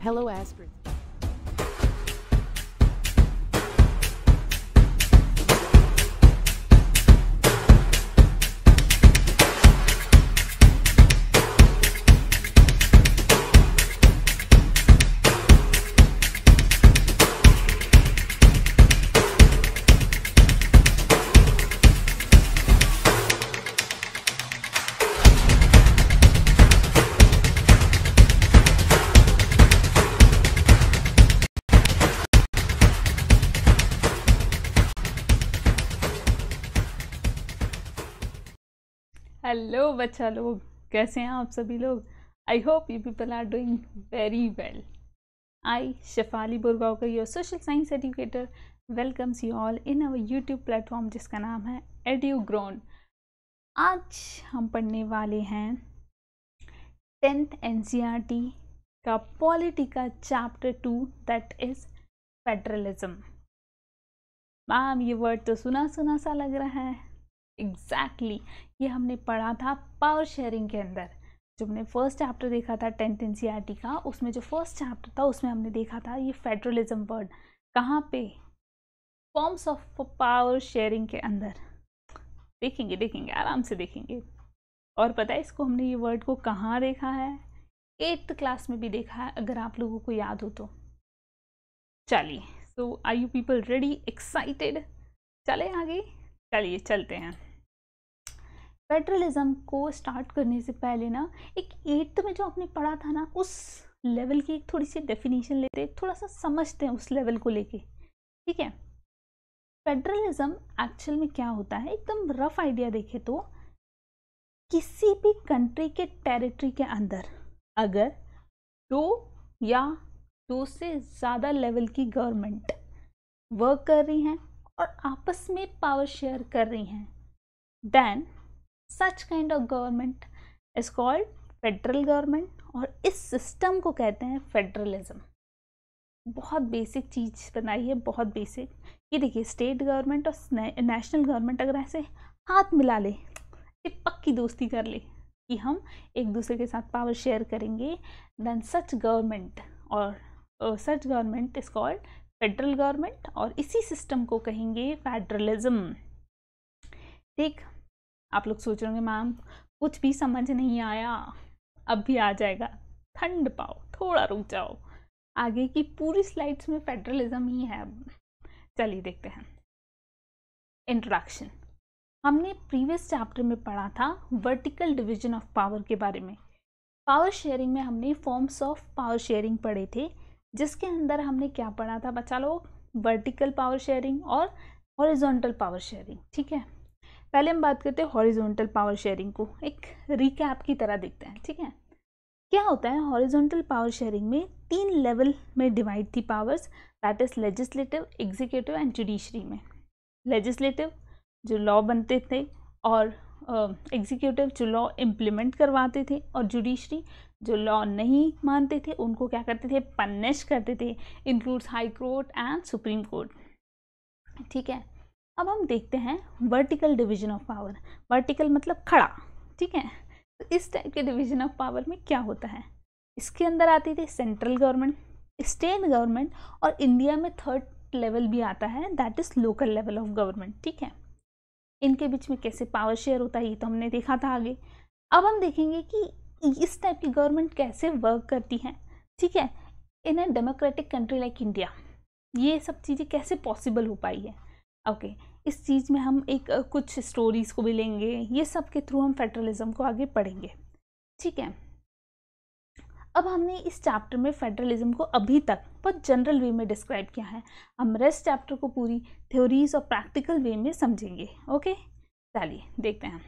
Hello, Aspirin. Hello बच्चा लोग कैसे हैं आप सभी लोग I hope you people are doing very well I Shefali Burgaonkar your social science educator welcomes you all in our YouTube platform जिसका नाम है एड्यूग्रोन आज हम पढ़ने वाले हैं टेंथ एन e का पॉलिटी का chapter two that is federalism ma'am ये वर्ड तो सुना सुना सा लग रहा है एग्जैक्टली exactly, ये हमने पढ़ा था पावर शेयरिंग के अंदर जो हमने फर्स्ट चैप्टर देखा था टेंथ एन का उसमें जो फर्स्ट चैप्टर था उसमें हमने देखा था ये फेडरलिज्म वर्ड कहाँ पे फॉर्म्स ऑफ पावर शेयरिंग के अंदर देखेंगे देखेंगे आराम से देखेंगे और पता है इसको हमने ये वर्ड को कहाँ देखा है एट्थ क्लास में भी देखा है अगर आप लोगों को याद हो तो चलिए so I you people ready excited चले आगे चलिए चलते हैं फेडरलिज्म को स्टार्ट करने से पहले ना एक एट्थ में जो आपने पढ़ा था ना उस लेवल की एक थोड़ी सी डेफिनेशन लेते हैं थोड़ा सा समझते हैं उस लेवल को लेके ठीक है फेडरलिज़म एक्चुअल में क्या होता है एकदम रफ आइडिया देखे तो किसी भी कंट्री के टेरिटरी के अंदर अगर दो या दो से ज़्यादा लेवल की गवर्नमेंट वर्क कर रही हैं और आपस में पावर शेयर कर रही हैं then such kind of government is called federal government और इस सिस्टम को कहते हैं फेडरलिज्म बहुत बेसिक चीज़ बनाई है बहुत बेसिक ये देखिए स्टेट गवर्नमेंट और नेशनल गवर्नमेंट अगर ऐसे हाथ मिला ले पक्की दोस्ती कर ले कि हम एक दूसरे के साथ पावर शेयर करेंगे देन सच गवर्नमेंट और such government is called federal government और इसी सिस्टम को कहेंगे फेडरलिज्म ठीक आप लोग सोच रहे होंगे मैम कुछ भी समझ नहीं आया अब भी आ जाएगा ठंड पाओ थोड़ा रुक जाओ आगे की पूरी स्लाइड्स में फेडरलिज्म ही है चलिए देखते हैं इंट्रोडक्शन हमने प्रीवियस चैप्टर में पढ़ा था वर्टिकल डिवीजन ऑफ पावर के बारे में पावर शेयरिंग में हमने फॉर्म्स ऑफ पावर शेयरिंग पढ़े थे जिसके अंदर हमने क्या पढ़ा था बच्चा लोग वर्टिकल पावर शेयरिंग और हॉरिजॉन्टल पावर शेयरिंग ठीक है पहले हम बात करते हैं हॉरिजॉन्टल पावर शेयरिंग को एक रिकैप की तरह देखते हैं ठीक है क्या होता है हॉरिजॉन्टल पावर शेयरिंग में तीन लेवल में डिवाइड थी powers that is legislative executive and judiciary में लेजिस्लेटिव जो लॉ बनते थे और एग्जीक्यूटिव जो लॉ इम्प्लीमेंट करवाते थे और जुडिशरी जो लॉ नहीं मानते थे उनको क्या करते थे पनिश करते थे includes high court and supreme court ठीक है अब हम देखते हैं vertical division of power vertical मतलब खड़ा ठीक है तो इस टाइप के डिवीजन ऑफ पावर में क्या होता है इसके अंदर आती थी सेंट्रल गवर्नमेंट स्टेट गवर्नमेंट और इंडिया में थर्ड लेवल भी आता है that is local level of government ठीक है इनके बीच में कैसे पावर शेयर होता है ये तो हमने देखा था आगे अब हम देखेंगे कि इस टाइप की गवर्नमेंट कैसे वर्क करती है ठीक है in a democratic country like India ये सब चीज़ें कैसे पॉसिबल हो पाई है ओके okay. इस चीज़ में हम एक कुछ स्टोरीज़ को भी लेंगे ये सब के थ्रू हम फेडरलिज्म को आगे पढ़ेंगे ठीक है अब हमने इस चैप्टर में फेडरलिज्म को अभी तक बहुत जनरल वे में डिस्क्राइब किया है हम रेस्ट चैप्टर को पूरी थ्योरीज और प्रैक्टिकल वे में समझेंगे ओके चलिए देखते हैं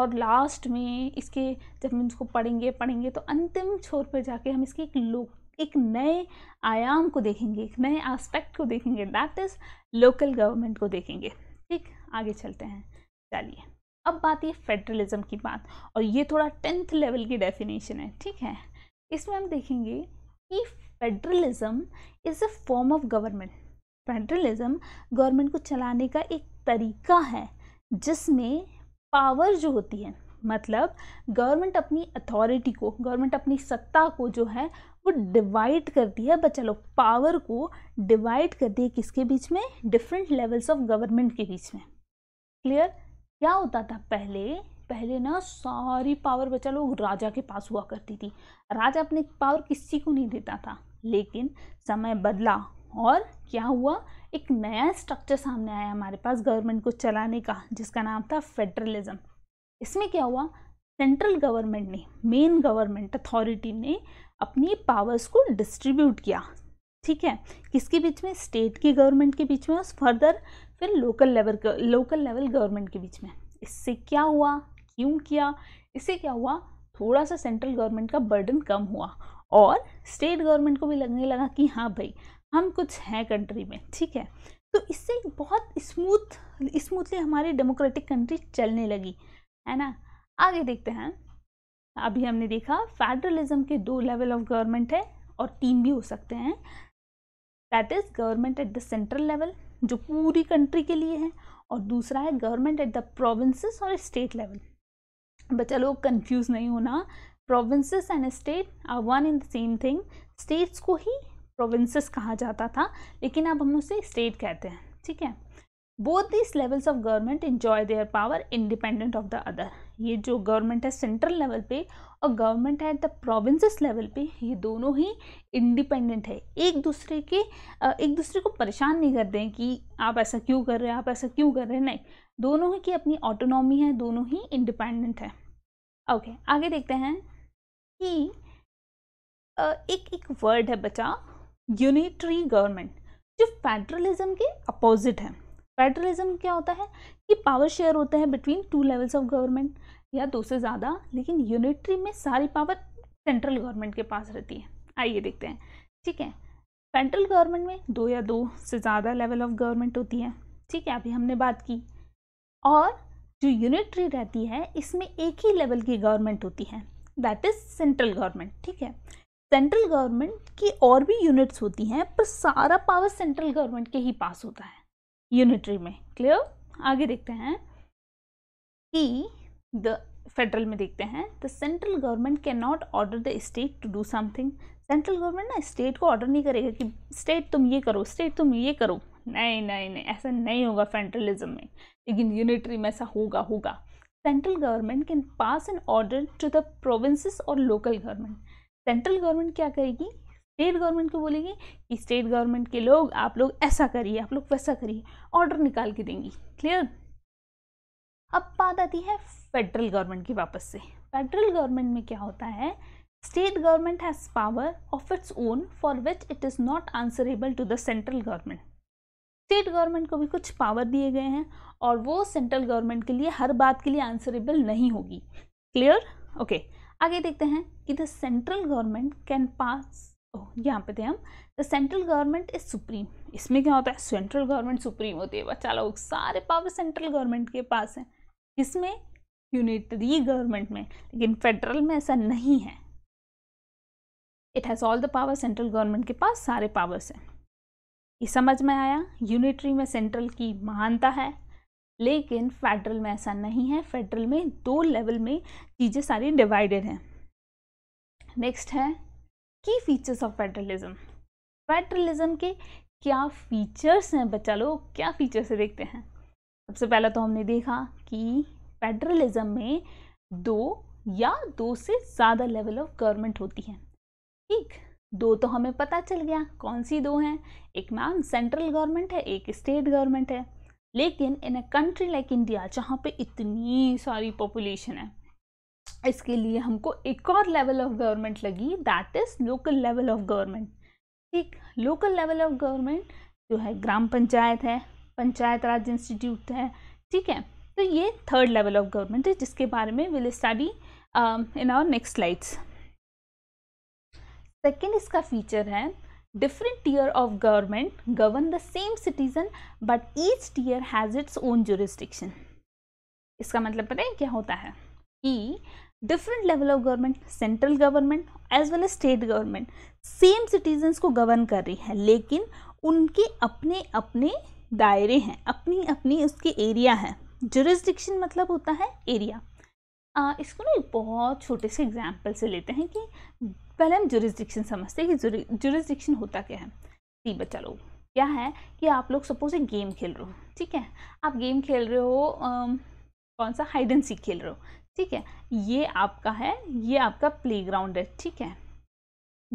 और लास्ट में इसके जब हम इसको पढ़ेंगे पढ़ेंगे तो अंतिम छोर पर जाके हम इसकी एक लोक एक नए आयाम को देखेंगे एक नए आस्पेक्ट को देखेंगे दैट इज़ लोकल गवर्नमेंट को देखेंगे ठीक आगे चलते हैं चलिए अब बात ये फेडरलिज्म की बात और ये थोड़ा टेंथ लेवल की डेफिनेशन है ठीक है इसमें हम देखेंगे कि federalism is a form of government federalism government को चलाने का एक तरीका है जिसमें पावर जो होती है मतलब गवर्नमेंट अपनी अथॉरिटी को गवर्नमेंट अपनी सत्ता को जो है वो डिवाइड करती है बच्चा लोग पावर को डिवाइड करती है किसके बीच में डिफरेंट लेवल्स ऑफ गवर्नमेंट के बीच में क्लियर क्या होता था पहले पहले ना सारी पावर बच्चा लोग राजा के पास हुआ करती थी राजा अपने पावर किसी को नहीं देता था लेकिन समय बदला और क्या हुआ एक नया स्ट्रक्चर सामने आया हमारे पास गवर्नमेंट को चलाने का जिसका नाम था फेडरलिज्म इसमें क्या हुआ सेंट्रल गवर्नमेंट ने मेन गवर्नमेंट अथॉरिटी ने अपनी पावर्स को डिस्ट्रीब्यूट किया ठीक है किसके बीच में स्टेट की गवर्नमेंट के बीच में और फर्दर फिर local level local level government के बीच में इससे क्या हुआ क्यों किया इससे क्या हुआ थोड़ा सा सेंट्रल गवर्नमेंट का बर्डन कम हुआ और स्टेट गवर्नमेंट को भी लगने लगा कि हाँ भाई हम कुछ हैं कंट्री में ठीक है तो इससे बहुत स्मूथ स्मूथली हमारी डेमोक्रेटिक कंट्री चलने लगी है ना आगे देखते हैं अभी हमने देखा फेडरलिज्म के दो लेवल ऑफ गवर्नमेंट है और तीन भी हो सकते हैं that is government at the central level जो पूरी कंट्री के लिए है और दूसरा है गवर्नमेंट एट द प्रोविंसेस और स्टेट लेवल बच्चा लोग कन्फ्यूज़ नहीं होना provinces and state are one in the same thing states को ही प्रोविंसेस कहा जाता था लेकिन अब हम उसे स्टेट कहते हैं ठीक है both this levels of government enjoy their power independent of the other ये जो गवर्नमेंट है सेंट्रल लेवल पे और गवर्नमेंट है द प्रोविंसेस लेवल पे ये दोनों ही इंडिपेंडेंट है एक दूसरे के एक दूसरे को परेशान नहीं करते हैं कि आप ऐसा क्यों कर रहे हैं आप ऐसा क्यों कर रहे हैं नहीं दोनों ही की अपनी ऑटोनॉमी है दोनों ही इंडिपेंडेंट है ओके okay, आगे देखते हैं कि एक एक वर्ड है बचा यूनिटरी गवर्नमेंट जो फेडरलिज्म के अपोजिट है फेडरलिज्म क्या होता है कि पावर शेयर होता है between two levels of government या दो से ज़्यादा लेकिन यूनिटरी में सारी पावर सेंट्रल गवर्नमेंट के पास रहती है आइए देखते हैं ठीक है सेंट्रल गवर्नमेंट में दो या दो से ज़्यादा लेवल ऑफ गवर्नमेंट होती है ठीक है अभी हमने बात की और जो यूनिटरी रहती है इसमें एक ही लेवल की गवर्नमेंट होती है दैट इज़ सेंट्रल गवर्नमेंट ठीक है सेंट्रल गवर्नमेंट की और भी यूनिट्स होती हैं पर सारा पावर सेंट्रल गवर्नमेंट के ही पास होता है यूनिटरी में क्लियर आगे देखते हैं कि द फेडरल में देखते हैं the central government can not order the state to do something central government ना स्टेट को ऑर्डर नहीं करेगा कि स्टेट तुम ये करो स्टेट तुम ये करो नहीं नहीं नहीं ऐसा नहीं होगा फेडरलिज्म में लेकिन यूनिटरी में ऐसा होगा होगा central government can pass an order to the provinces और लोकल गवर्नमेंट सेंट्रल गवर्नमेंट क्या करेगी स्टेट गवर्नमेंट को बोलेगी कि स्टेट गवर्नमेंट के लोग आप लोग ऐसा करिए आप लोग वैसा करिए ऑर्डर निकाल के देंगी क्लियर अब बात आती है फेडरल गवर्नमेंट की वापस से फेडरल गवर्नमेंट में क्या होता है state government has power of its own for which it is not answerable to the central government state government को भी कुछ पावर दिए गए हैं और वो सेंट्रल गवर्नमेंट के लिए हर बात के लिए आंसरेबल नहीं होगी क्लियर ओके okay. आगे देखते हैं कि the central government can pass यहाँ पे थे हम the central government is supreme इसमें क्या होता है सेंट्रल गवर्नमेंट सुप्रीम होती है बच्चा लोग सारे पावर सेंट्रल गवर्नमेंट के पास हैं किसमें यूनिटरी गवर्नमेंट में लेकिन फेडरल में ऐसा नहीं है it has all the power central government के पास सारे पावर्स हैं ये समझ में आया यूनिटरी में सेंट्रल की महानता है लेकिन फेडरल में ऐसा नहीं है फेडरल में दो लेवल में चीज़ें सारी डिवाइडेड हैं नेक्स्ट है की फीचर्स ऑफ फेडरलिज्म फेडरलिज्म के क्या फीचर्स हैं बच्चा लोग क्या फीचर्स देखते हैं सबसे पहला तो हमने देखा कि फेडरलिज्म में दो या दो से ज़्यादा लेवल ऑफ गवर्नमेंट होती है ठीक दो तो हमें पता चल गया कौन सी दो हैं एक मैम सेंट्रल गवर्नमेंट है एक स्टेट गवर्नमेंट है लेकिन in a country like India जहाँ पे इतनी सारी पॉपुलेशन है इसके लिए हमको एक और लेवल ऑफ गवर्नमेंट लगी that is local level of government ठीक लोकल लेवल ऑफ गवर्नमेंट जो है ग्राम पंचायत है पंचायत राज इंस्टीट्यूट है ठीक है तो ये थर्ड लेवल ऑफ गवर्नमेंट है जिसके बारे में will study in our next slides second इसका फीचर है different tier of government govern the same citizen but each tier has its own jurisdiction इसका मतलब पता है क्या होता है कि different level of government central government as well as state government same citizens को गवर्न कर रही है लेकिन उनके अपने अपने दायरे हैं अपनी अपनी उसके एरिया हैं जुरिस्डिक्शन मतलब होता है एरिया आ, इसको ना बहुत छोटे से एग्जाम्पल से लेते हैं कि पहले हम जुरिस्डिक्शन समझते हैं कि जुरिस्डिक्शन होता क्या है सी बच्चा लोग क्या है कि आप लोग सपोज एक गेम खेल रहे हो ठीक है आप गेम खेल रहे हो आ, कौन सा हाइड एंड सीख खेल रहे हो ठीक है ये आपका है ये आपका प्ले ग्राउंड है ठीक है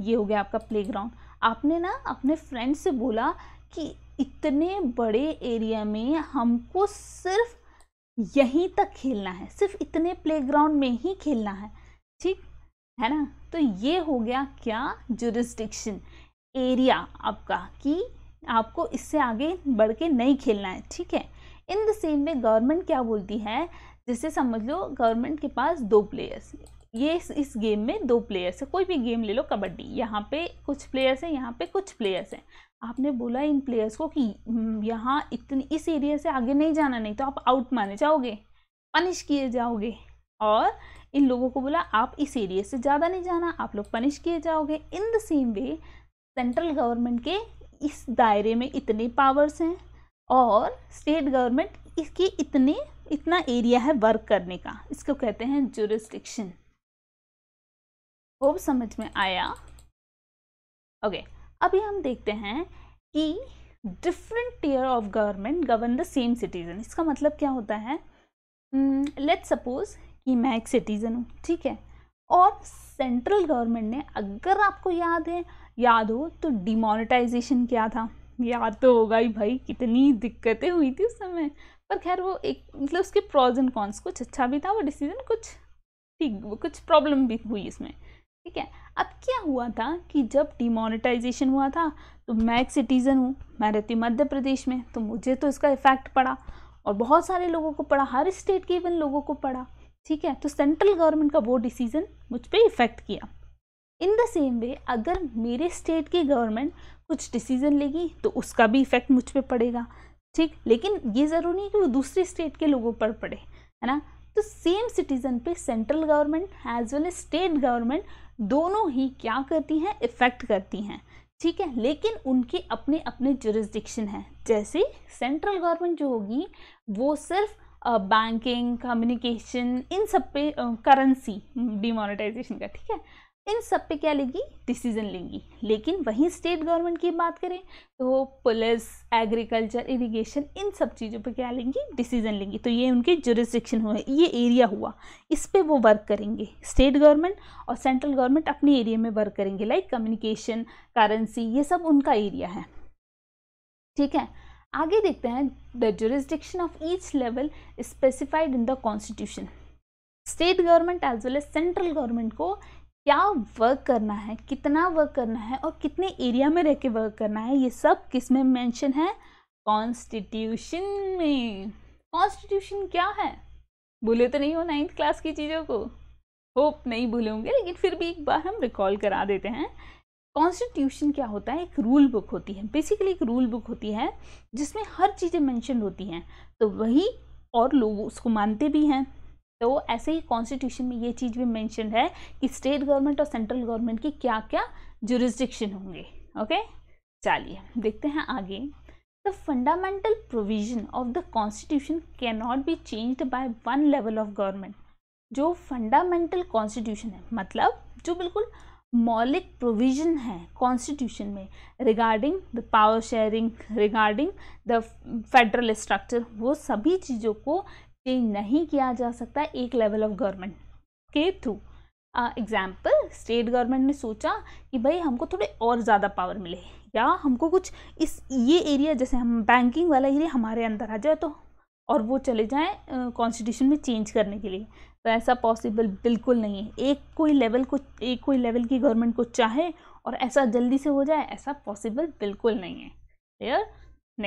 ये हो गया आपका प्ले ग्राउंड आपने ना अपने फ्रेंड से बोला कि इतने बड़े एरिया में हमको सिर्फ यहीं तक खेलना है सिर्फ इतने प्लेग्राउंड में ही खेलना है ठीक है ना तो ये हो गया क्या जुरिस्टिक्शन एरिया आपका कि आपको इससे आगे बढ़ के नहीं खेलना है ठीक है इन द सेम में गवर्नमेंट क्या बोलती है जैसे समझ लो गवर्नमेंट के पास दो प्लेयर्स ये इस, इस गेम में दो प्लेयर्स है कोई भी गेम ले लो कबड्डी यहाँ पे कुछ प्लेयर्स हैं यहाँ पे कुछ प्लेयर्स हैं आपने बोला इन प्लेयर्स को कि हम्म, यहाँ इतनी इस एरिया से आगे नहीं जाना नहीं तो आप आउट माने जाओगे पनिश किए जाओगे और इन लोगों को बोला आप इस एरिया से ज़्यादा नहीं जाना आप लोग पनिश किए जाओगे in the same way central government के इस दायरे में इतने पावर्स हैं और स्टेट गवर्नमेंट इसकी इतने इतना एरिया है वर्क करने का इसको कहते हैं जुरिस्टिक्शन होप समझ में आया ओके okay. अभी हम देखते हैं कि different tier of government govern the same citizen इसका मतलब क्या होता है लेट hmm, सपोज कि मैं एक सिटीज़न हूँ ठीक है और सेंट्रल गवर्नमेंट ने अगर आपको याद है याद हो तो डिमोनेटाइजेशन क्या था याद तो होगा ही भाई कितनी दिक्कतें हुई थी उस समय पर खैर वो एक मतलब उसके प्रॉज एंड कॉन्स कुछ अच्छा भी था वो डिसीजन कुछ ठीक कुछ प्रॉब्लम भी हुई इसमें ठीक है अब क्या हुआ था कि जब डिमोनेटाइजेशन हुआ था तो मैं एक सिटीज़न हूँ मैं रहती मध्य प्रदेश में तो मुझे तो इसका इफ़ेक्ट पड़ा और बहुत सारे लोगों को पड़ा हर स्टेट के इवन लोगों को पड़ा ठीक है तो सेंट्रल गवर्नमेंट का वो डिसीज़न मुझ पर इफ़ेक्ट किया इन द सेम वे अगर मेरे स्टेट की गवर्नमेंट कुछ डिसीज़न लेगी तो उसका भी इफ़ेक्ट मुझ पर पड़ेगा ठीक लेकिन ये ज़रूरी नहीं कि वो दूसरे स्टेट के लोगों पर पड़े है ना तो सेम सिटीज़न पे central government as well as state government दोनों ही क्या करती हैं इफ़ेक्ट करती हैं ठीक है लेकिन उनके अपने अपने जुरिस्डिक्शन हैं जैसे सेंट्रल गवर्नमेंट जो होगी वो सिर्फ बैंकिंग कम्युनिकेशन इन सब पे करेंसी डिमोनेटाइजेशन का ठीक है इन सब पे क्या लेगी डिसीजन लेंगी लेकिन वहीं स्टेट गवर्नमेंट की बात करें तो पुलिस एग्रीकल्चर इरिगेशन इन सब चीज़ों पे क्या लेंगी डिसीजन लेंगी तो ये उनके जुरिस्डिक्शन हुए ये एरिया हुआ इस पे वो वर्क करेंगे स्टेट गवर्नमेंट और सेंट्रल गवर्नमेंट अपने एरिया में वर्क करेंगे लाइक कम्युनिकेशन करेंसी ये सब उनका एरिया है ठीक है आगे देखते हैं the jurisdiction of each level specified in the constitution state government as well as central government को क्या वर्क करना है कितना वर्क करना है और कितने एरिया में रह के वर्क करना है ये सब किस में मैंशन है कॉन्स्टिट्यूशन में कॉन्स्टिट्यूशन क्या है भूले तो नहीं हो नाइन्थ क्लास की चीज़ों को होप नहीं भूले होंगे लेकिन फिर भी एक बार हम रिकॉल करा देते हैं कॉन्स्टिट्यूशन क्या होता है एक रूल बुक होती है बेसिकली एक रूल बुक होती है जिसमें हर चीज़ें मैंशन होती हैं तो वही और लोग उसको मानते भी हैं तो ऐसे ही कॉन्स्टिट्यूशन में ये चीज़ भी मैंशन है कि स्टेट गवर्नमेंट और सेंट्रल गवर्नमेंट की क्या क्या जुरिस्डिक्शन होंगे ओके चलिए देखते हैं आगे the fundamental provision of the constitution can not be changed by one level of government जो फंडामेंटल कॉन्स्टिट्यूशन है मतलब जो बिल्कुल मौलिक प्रोविजन है कॉन्स्टिट्यूशन में regarding the power sharing regarding the federal structure वो सभी चीज़ों को चेंज नहीं किया जा सकता एक लेवल ऑफ गवर्नमेंट के थ्रू एग्जाम्पल स्टेट गवर्नमेंट ने सोचा कि भाई हमको थोड़े और ज़्यादा पावर मिले या हमको कुछ इस ये एरिया जैसे हम बैंकिंग वाला एरिया हमारे अंदर आ जाए तो और वो चले जाएँ कॉन्स्टिट्यूशन में चेंज करने के लिए तो ऐसा पॉसिबल बिल्कुल नहीं है एक कोई लेवल को एक कोई लेवल की गवर्नमेंट को चाहे और ऐसा जल्दी से हो जाए ऐसा पॉसिबल बिल्कुल नहीं है क्लियर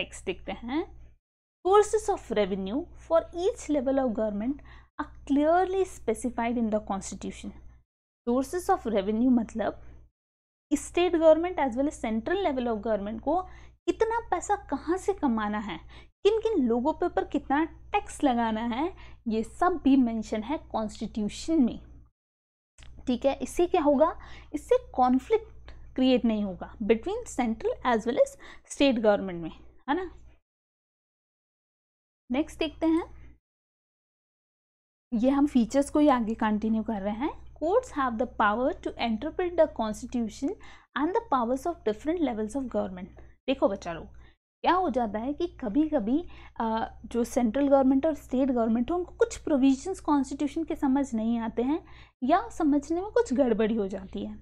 नेक्स्ट देखते हैं sources of revenue for each level of government are clearly specified in the constitution sources of revenue मतलब state government as well as central level of government को कितना पैसा कहाँ से कमाना है किन किन लोगों पे पर कितना टैक्स लगाना है ये सब भी मेंशन है कॉन्स्टिट्यूशन में ठीक है इससे क्या होगा इससे कॉन्फ्लिक्ट क्रिएट नहीं होगा between central as well as state government में है ना नेक्स्ट देखते हैं ये हम फीचर्स को ही आगे कंटिन्यू कर रहे हैं courts have the power to interpret the constitution and the powers of different levels of government देखो बच्चा लोग क्या हो जाता है कि कभी कभी जो सेंट्रल गवर्नमेंट और स्टेट गवर्नमेंट हो उनको कुछ प्रोविजंस कॉन्स्टिट्यूशन के समझ नहीं आते हैं या समझने में कुछ गड़बड़ी हो जाती है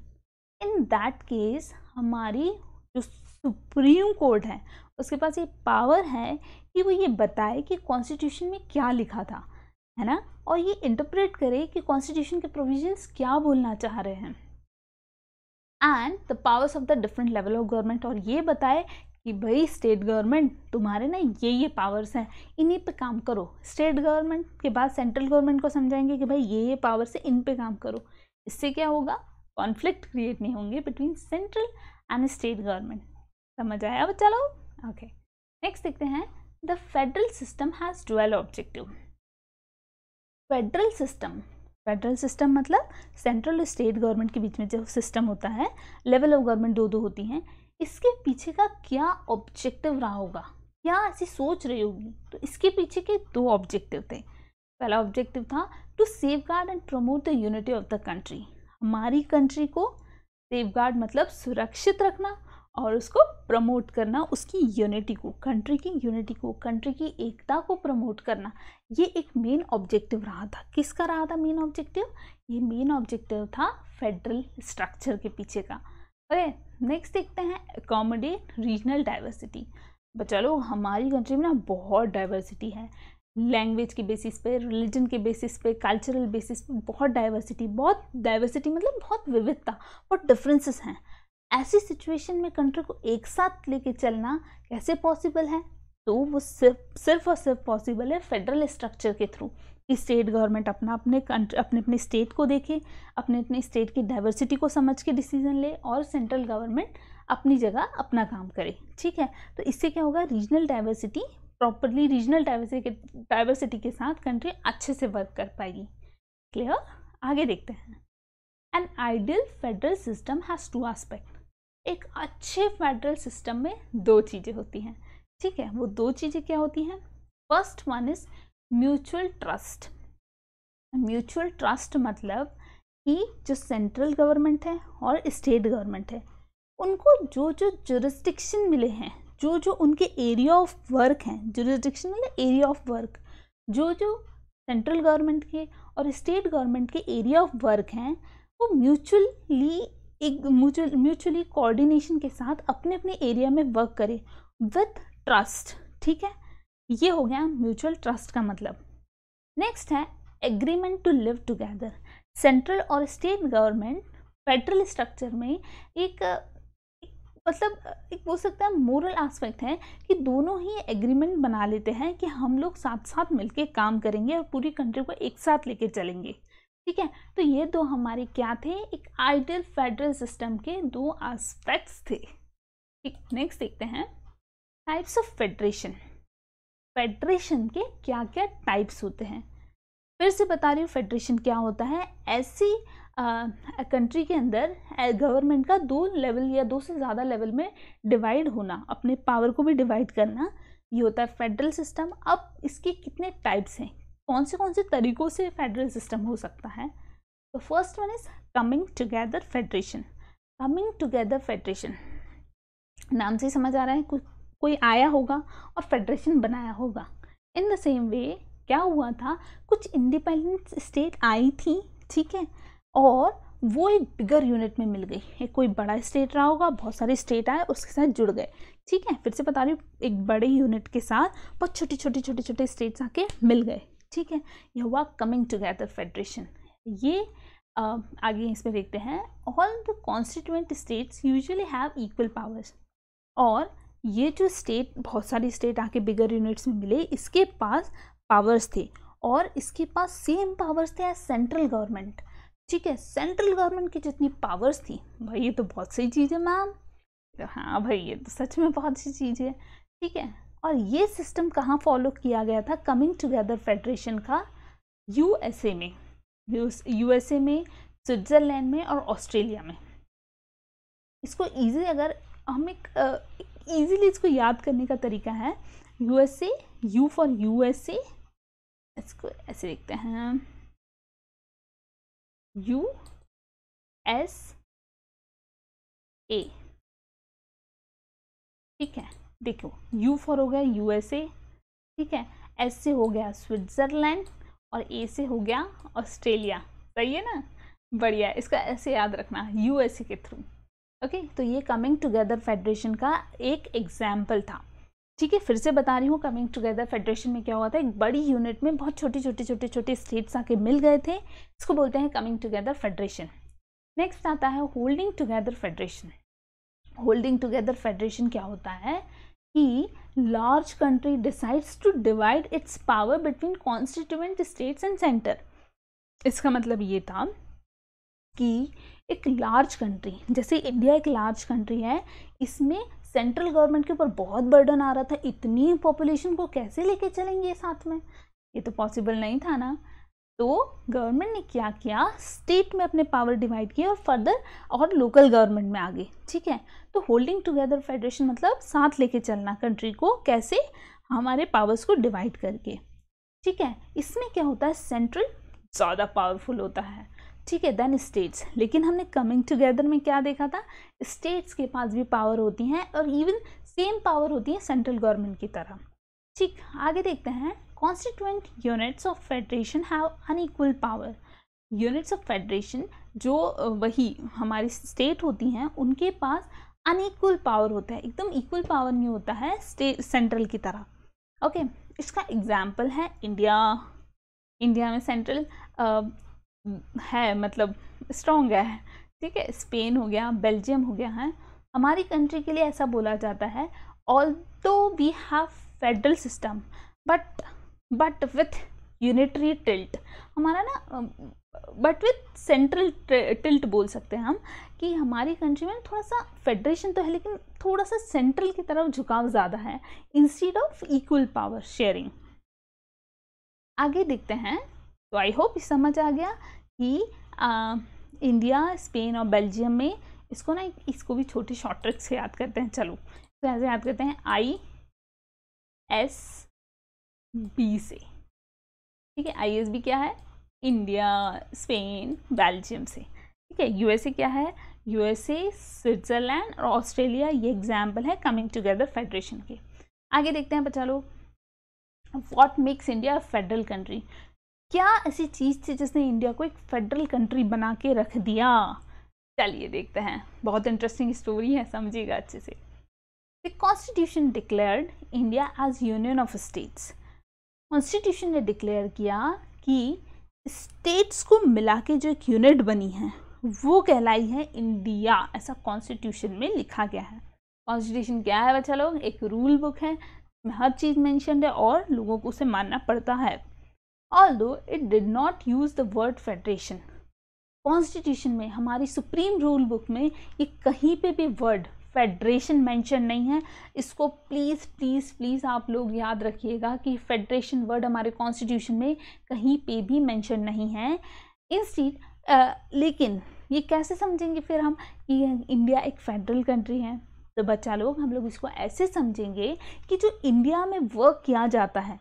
इन दैट केस हमारी जो सुप्रीम कोर्ट है उसके पास ये पावर है कि वो ये बताए कि कॉन्स्टिट्यूशन में क्या लिखा था है ना और ये इंटरप्रेट करे कि कॉन्स्टिट्यूशन के प्रोविजंस क्या बोलना चाह रहे हैं and the powers of the different level of government और ये बताए कि भाई स्टेट गवर्नमेंट तुम्हारे ना ये ये पावर्स हैं इन्हीं पे काम करो स्टेट गवर्नमेंट के बाद सेंट्रल गवर्नमेंट को समझाएंगे कि भाई ये ये पावर्स है इन पे काम करो इससे क्या होगा कॉन्फ्लिक्ट क्रिएट नहीं होंगे between central and state government समझ आया अब चलो ओके नेक्स्ट देखते हैं the federal system has dual objective federal system federal system मतलब सेंट्रल स्टेट गवर्नमेंट के बीच में जो सिस्टम होता है लेवल ऑफ गवर्नमेंट दो दो होती हैं इसके पीछे का क्या ऑब्जेक्टिव रहा होगा क्या ऐसी सोच रही होगी तो इसके पीछे के दो ऑब्जेक्टिव थे पहला ऑब्जेक्टिव था to safeguard and promote the unity of the country हमारी कंट्री को सेफ गार्ड मतलब सुरक्षित रखना और उसको प्रमोट करना उसकी यूनिटी को कंट्री की यूनिटी को कंट्री की एकता को प्रमोट करना ये एक मेन ऑब्जेक्टिव रहा था किसका रहा था मेन ऑब्जेक्टिव ये मेन ऑब्जेक्टिव था फेडरल स्ट्रक्चर के पीछे का ओके नेक्स्ट देखते हैं अकोमोडेट रीजनल डाइवर्सिटी बच्चा हमारी कंट्री में ना बहुत डाइवर्सिटी है लैंग्वेज के बेसिस पे रिलीजन के बेसिस पे कल्चरल बेसिस पे बहुत डाइवर्सिटी बहुत डाइवर्सिटी मतलब बहुत विविधता और डिफरेंसेस हैं ऐसी सिचुएशन में कंट्री को एक साथ लेके चलना कैसे पॉसिबल है तो वो सिर्फ सिर्फ और सिर्फ पॉसिबल है फेडरल स्ट्रक्चर के थ्रू कि स्टेट गवर्नमेंट अपना अपने कंट्री अपने अपने स्टेट को देखे अपने अपने स्टेट की डाइवर्सिटी को समझ के डिसीजन ले और सेंट्रल गवर्नमेंट अपनी जगह अपना काम करे ठीक है तो इससे क्या होगा regional diversity properly regional diversity के डाइवर्सिटी के साथ कंट्री अच्छे से वर्क कर पाएगी क्लियर आगे देखते हैं an ideal federal system has two aspect एक अच्छे फेडरल सिस्टम में दो चीज़ें होती हैं ठीक है वो दो चीज़ें क्या होती हैं first one is mutual trust mutual trust मतलब कि जो सेंट्रल गवर्नमेंट है और स्टेट गवर्नमेंट है उनको जो जो जुरिस्टिक्शन मिले हैं जो जो उनके एरिया ऑफ वर्क हैं जुरिस्टिक्शन मतलब एरिया ऑफ वर्क जो जो सेंट्रल गवर्नमेंट के और स्टेट गवर्नमेंट के एरिया ऑफ वर्क हैं वो म्यूचुअली एक म्यूचुअल म्यूचुअली कोऑर्डिनेशन के साथ अपने अपने एरिया में वर्क करें विथ ट्रस्ट ठीक है ये हो गया म्यूचुअल ट्रस्ट का मतलब नेक्स्ट है agreement to live together central और स्टेट गवर्नमेंट फेडरल स्ट्रक्चर में एक मतलब एक बोल सकता है मोरल एस्पेक्ट है कि दोनों ही एग्रीमेंट बना लेते हैं कि हम लोग साथ साथ मिलके काम करेंगे और पूरी कंट्री को एक साथ लेके चलेंगे ठीक है तो ये दो हमारे क्या थे एक आइडियल फेडरल सिस्टम के दो आस्पेक्ट्स थे ठीक नेक्स्ट देखते हैं टाइप्स ऑफ फेडरेशन फेडरेशन के क्या क्या टाइप्स होते हैं फिर से बता रही हूँ फेडरेशन क्या होता है ऐसी कंट्री के अंदर गवर्नमेंट का दो लेवल या दो से ज़्यादा लेवल में डिवाइड होना अपने पावर को भी डिवाइड करना ये होता है फेडरल सिस्टम अब इसके कितने टाइप्स हैं कौन से कौन से तरीक़ों से फेडरल सिस्टम हो सकता है तो first one is coming together federation coming together federation नाम से समझ आ रहा है को, कोई आया होगा और फेडरेशन बनाया होगा इन द सेम वे क्या हुआ था कुछ इंडिपेंडेंट स्टेट आई थी ठीक है और वो एक बिगर यूनिट में मिल गई एक कोई बड़ा स्टेट रहा होगा बहुत सारे स्टेट आए उसके साथ जुड़ गए ठीक है फिर से बता रही हूँ एक बड़े यूनिट के साथ बहुत छोटे छोटे छोटे छोटे स्टेट्स आके मिल गए ठीक है यह हुआ कमिंग टुगेदर फेडरेशन ये आगे इसमें देखते हैं all the constituent states usually have equal powers और ये जो स्टेट बहुत सारी स्टेट आके बिगर यूनिट्स में मिले इसके पास पावर्स थे और इसके पास सेम पावर्स थे एज सेंट्रल गवर्नमेंट ठीक है सेंट्रल गवर्नमेंट की जितनी पावर्स थी भाई ये तो बहुत सही चीज़ है मैम हाँ भाई ये तो सच में बहुत सी चीज़ है ठीक है और ये सिस्टम कहाँ फॉलो किया गया था कमिंग टुगेदर फेडरेशन का यूएसए में यूएसए में स्विट्ज़रलैंड में और ऑस्ट्रेलिया में इसको ईजी अगर हम एक ईजीली इसको याद करने का तरीका है यूएसए यू फॉर यूएसए इसको ऐसे देखते हैं यू एस ए ठीक है देखो यू फॉर हो गया यूएसए ठीक है एस से हो गया स्विट्ज़रलैंड और ए से हो गया ऑस्ट्रेलिया सही है ना बढ़िया इसका ऐसे याद रखना यूएसए के थ्रू ओके तो ये कमिंग टुगेदर फेडरेशन का एक एग्जाम्पल था ठीक है फिर से बता रही हूँ कमिंग टुगेदर फेडरेशन में क्या हुआ था एक बड़ी यूनिट में बहुत छोटे छोटे छोटे छोटे स्टेट्स आके मिल गए थे इसको बोलते हैं कमिंग टुगेदर फेडरेशन नेक्स्ट आता है holding together federation holding together federation क्या होता है e large country decides to divide its power between constituent states and center इसका मतलब ये था कि एक लार्ज कंट्री जैसे इंडिया एक लार्ज कंट्री है इसमें सेंट्रल गवर्नमेंट के ऊपर बहुत बर्डन आ रहा था इतनी पॉपुलेशन को कैसे लेके चलेंगे साथ में ये तो पॉसिबल नहीं था ना तो गवर्नमेंट ने क्या किया स्टेट में अपने पावर डिवाइड किए और फर्दर और लोकल गवर्नमेंट में आ गए ठीक है तो होल्डिंग टुगेदर फेडरेशन मतलब साथ लेके चलना कंट्री को कैसे हमारे पावर्स को डिवाइड करके ठीक है इसमें क्या होता है सेंट्रल ज़्यादा पावरफुल होता है ठीक है देन स्टेट्स लेकिन हमने कमिंग टुगेदर में क्या देखा था स्टेट्स के पास भी पावर होती हैं और इवन सेम पावर होती है सेंट्रल गवर्नमेंट की तरह ठीक आगे देखते हैं constituent units of federation have unequal power units of federation जो वही हमारी स्टेट होती हैं उनके पास अनइक्वल पावर होता है एकदम इक्वल पावर नहीं होता है स्टेट सेंट्रल की तरह ओके okay, इसका एग्जाम्पल है इंडिया इंडिया में सेंट्रल है मतलब स्ट्रॉन्ग है ठीक है स्पेन हो गया बेल्जियम हो गया है हमारी कंट्री के लिए ऐसा बोला जाता है although we have federal system but but with unitary tilt हमारा ना बट विथ सेंट्रल टिल्ट बोल सकते हैं हम कि हमारी कंट्री में थोड़ा सा फेडरेशन तो है लेकिन थोड़ा सा सेंट्रल की तरफ झुकाव ज़्यादा है instead of equal power sharing आगे देखते हैं तो आई होप समझ आ गया कि आ, इंडिया स्पेन और बेल्जियम में इसको ना इसको भी छोटी शॉर्ट ट्रिक्स से याद करते हैं चलो तो ऐसे याद करते हैं आई एस बी से ठीक है आईएसबी क्या है इंडिया स्पेन बेल्जियम से ठीक है यूएसए क्या है यूएसए स्विट्ज़रलैंड और ऑस्ट्रेलिया ये एग्जाम्पल है कमिंग टुगेदर फेडरेशन के आगे देखते हैं बच्चा लोग what makes India federal country क्या ऐसी चीज़ थी जिसने इंडिया को एक फेडरल कंट्री बना के रख दिया चलिए देखते हैं बहुत इंटरेस्टिंग स्टोरी है समझिएगा अच्छे से the constitution declared India as union of states constitution ने डिक्लेयर किया कि स्टेट्स को मिला के जो एक यूनिट बनी है वो कहलाई है इंडिया ऐसा कॉन्स्टिट्यूशन में लिखा गया है कॉन्स्टिट्यूशन क्या है बच्चा लोग एक रूल बुक है हर चीज़ मैंशनड है और लोगों को उसे मानना पड़ता है although it did not use the word federation constitution में हमारी सुप्रीम रूल बुक में ये कहीं पे भी वर्ड फेडरेशन मेंशन नहीं है इसको प्लीज़ प्लीज़ प्लीज़ आप लोग याद रखिएगा कि फेडरेशन वर्ड हमारे कॉन्स्टिट्यूशन में कहीं पे भी मेंशन नहीं है इंस्टीट लेकिन ये कैसे समझेंगे फिर हम कि इंडिया एक फेडरल कंट्री है तो बच्चा लोग हम लोग इसको ऐसे समझेंगे कि जो इंडिया में वर्क किया जाता है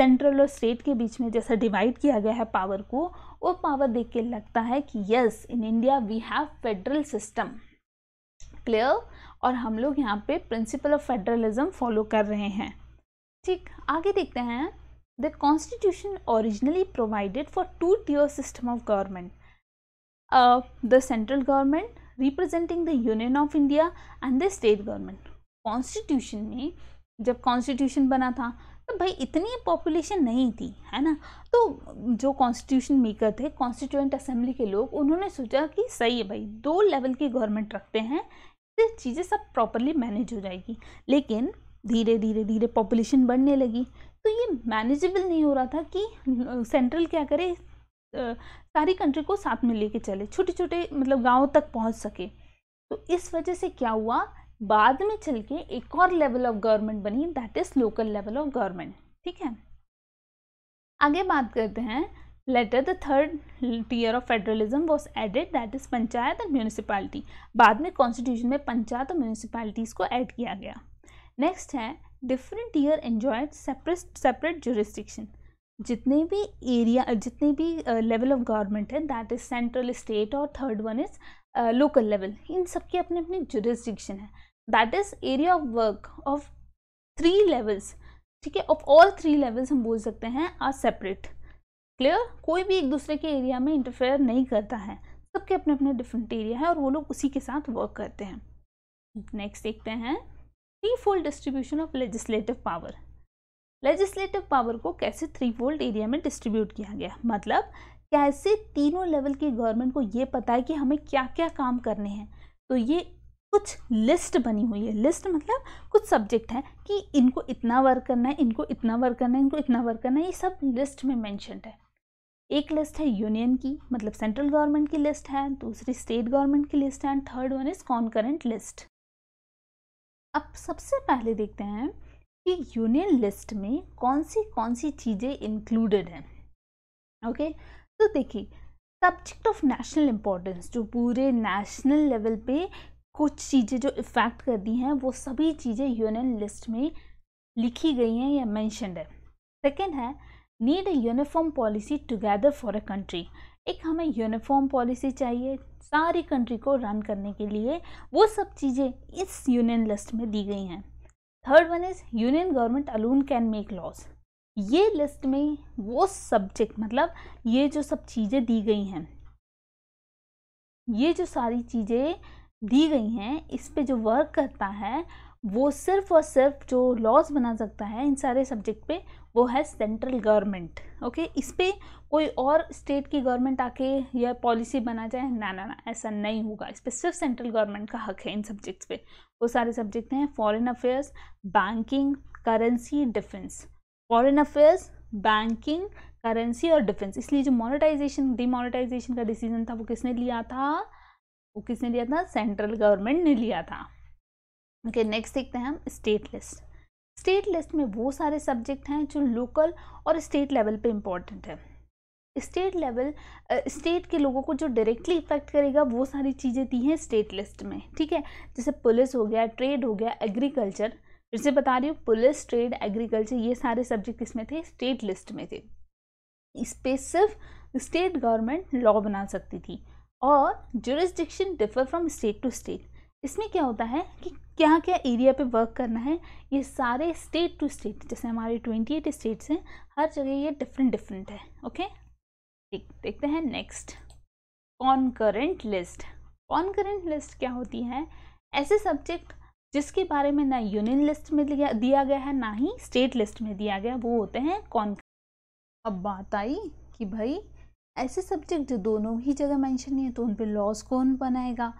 सेंट्रल और स्टेट के बीच में जैसा डिवाइड किया गया है पावर को वो पावर देख के लगता है कि yes in India we have federal system clear और हम लोग यहाँ पे प्रिंसिपल ऑफ फेडरलिज्म फॉलो कर रहे हैं ठीक आगे देखते हैं the constitution originally provided for two tier system of government the central government representing the union of India and the state government constitution में जब कॉन्स्टिट्यूशन बना था तो भाई इतनी पॉपुलेशन नहीं थी है ना तो जो कॉन्स्टिट्यूशन मेकर थे कॉन्स्टिट्यूंट असेंबली के लोग उन्होंने सोचा कि सही है भाई दो लेवल की गवर्नमेंट रखते हैं से चीज़ें सब प्रॉपरली मैनेज हो जाएगी लेकिन धीरे धीरे धीरे पॉपुलेशन बढ़ने लगी तो ये मैनेजेबल नहीं हो रहा था कि सेंट्रल क्या करे सारी कंट्री को साथ में लेके चले छोटे छोटे मतलब गाँव तक पहुँच सके तो इस वजह से क्या हुआ बाद में चल के एक और लेवल ऑफ गवर्नमेंट बनी that is local level of government ठीक है आगे बात करते हैं later the third tier of federalism was added that is panchayat and municipality बाद में कॉन्स्टिट्यूशन में पंचायत और म्यूनिसपालिटीज़ को ऐड किया गया नेक्स्ट है different tier enjoyed separate separate jurisdiction जितने भी एरिया जितने भी लेवल ऑफ गवर्नमेंट है दैट इज़ सेंट्रल स्टेट और third one is local level इन सब के अपने अपने जुरिस्टिक्शन है that is area of work of three levels ठीक है ऑफ ऑल थ्री लेवल्स हम बोल सकते हैं आर सेपरेट क्लियर कोई भी एक दूसरे के एरिया में इंटरफेयर नहीं करता है सबके अपने अपने डिफरेंट एरिया है और वो लोग उसी के साथ वर्क करते हैं नेक्स्ट देखते हैं three fold distribution of legislative power legislative power को कैसे थ्री फोल्ड एरिया में डिस्ट्रीब्यूट किया गया मतलब कैसे तीनों लेवल की गवर्नमेंट को ये पता है कि हमें क्या क्या काम करने हैं तो ये कुछ लिस्ट बनी हुई है लिस्ट मतलब कुछ सब्जेक्ट है कि इनको इतना वर्क करना है इनको इतना वर्क करना है इनको इतना वर्क करना है ये सब लिस्ट में मैंशनड है एक लिस्ट है यूनियन की मतलब सेंट्रल गवर्नमेंट की लिस्ट है दूसरी स्टेट गवर्नमेंट की लिस्ट है and third one is concurrent list अब सबसे पहले देखते हैं कि यूनियन लिस्ट में कौन सी कौन सी चीज़ें इंक्लूडेड हैं ओके तो देखिए सब्जेक्ट ऑफ नेशनल इम्पोर्टेंस जो पूरे नेशनल लेवल पे कुछ चीज़ें जो इफ़ेक्ट करती हैं वो सभी चीज़ें यूनियन लिस्ट में लिखी गई हैं या मैंशनड है सेकेंड है need a uniform policy together for a country एक हमें यूनिफॉर्म पॉलिसी चाहिए सारी कंट्री को रन करने के लिए वो सब चीज़ें इस यूनियन लिस्ट में दी गई हैं third one is union government alone can make laws ये लिस्ट में वो सब्जेक्ट मतलब ये जो सब चीज़ें दी गई हैं ये जो सारी चीज़ें दी गई हैं इस पे जो वर्क करता है वो सिर्फ और सिर्फ जो लॉज बना सकता है इन सारे सब्जेक्ट पे वो है सेंट्रल गवर्नमेंट ओके इस पर कोई और स्टेट की गवर्नमेंट आके यह पॉलिसी बना जाए ना ना ना ऐसा नहीं होगा इस पर सिर्फ सेंट्रल गवर्नमेंट का हक है इन सब्जेक्ट्स पे वो सारे सब्जेक्ट हैं foreign affairs banking currency defence foreign affairs banking currency और डिफेंस इसलिए जो मोनिटाइजेशन डिमोनिटाइजेशन का डिसीजन था वो किसने लिया था वो किसने लिया था सेंट्रल गवर्नमेंट ने लिया था ओके नेक्स्ट देखते हैं हम स्टेट लिस्ट स्टेट लिस्ट में वो सारे सब्जेक्ट हैं जो लोकल और स्टेट लेवल पे इम्पॉर्टेंट है स्टेट लेवल स्टेट के लोगों को जो डायरेक्टली इफेक्ट करेगा वो सारी चीज़ें दी हैं स्टेट लिस्ट में ठीक है जैसे पुलिस हो गया ट्रेड हो गया एग्रीकल्चर फिर से बता रही हूँ पुलिस ट्रेड एग्रीकल्चर ये सारे सब्जेक्ट इसमें थे स्टेट लिस्ट में थे इस पर सिर्फ स्टेट गवर्नमेंट लॉ बना सकती थी और jurisdiction differ from state to state इसमें क्या होता है कि क्या क्या एरिया पे वर्क करना है ये सारे स्टेट टू स्टेट जैसे हमारे ट्वेंटी एट स्टेट्स हैं हर जगह ये डिफरेंट डिफरेंट है ओके ठीक देखते हैं next concurrent list concurrent list क्या होती है ऐसे सब्जेक्ट जिसके बारे में ना यूनियन लिस्ट में दिया गया है ना ही स्टेट लिस्ट में दिया गया वो होते हैं कॉन अब बात आई कि भाई ऐसे सब्जेक्ट जो दोनों ही जगह मेंशन है तो उन पर लॉज कौन बनाएगा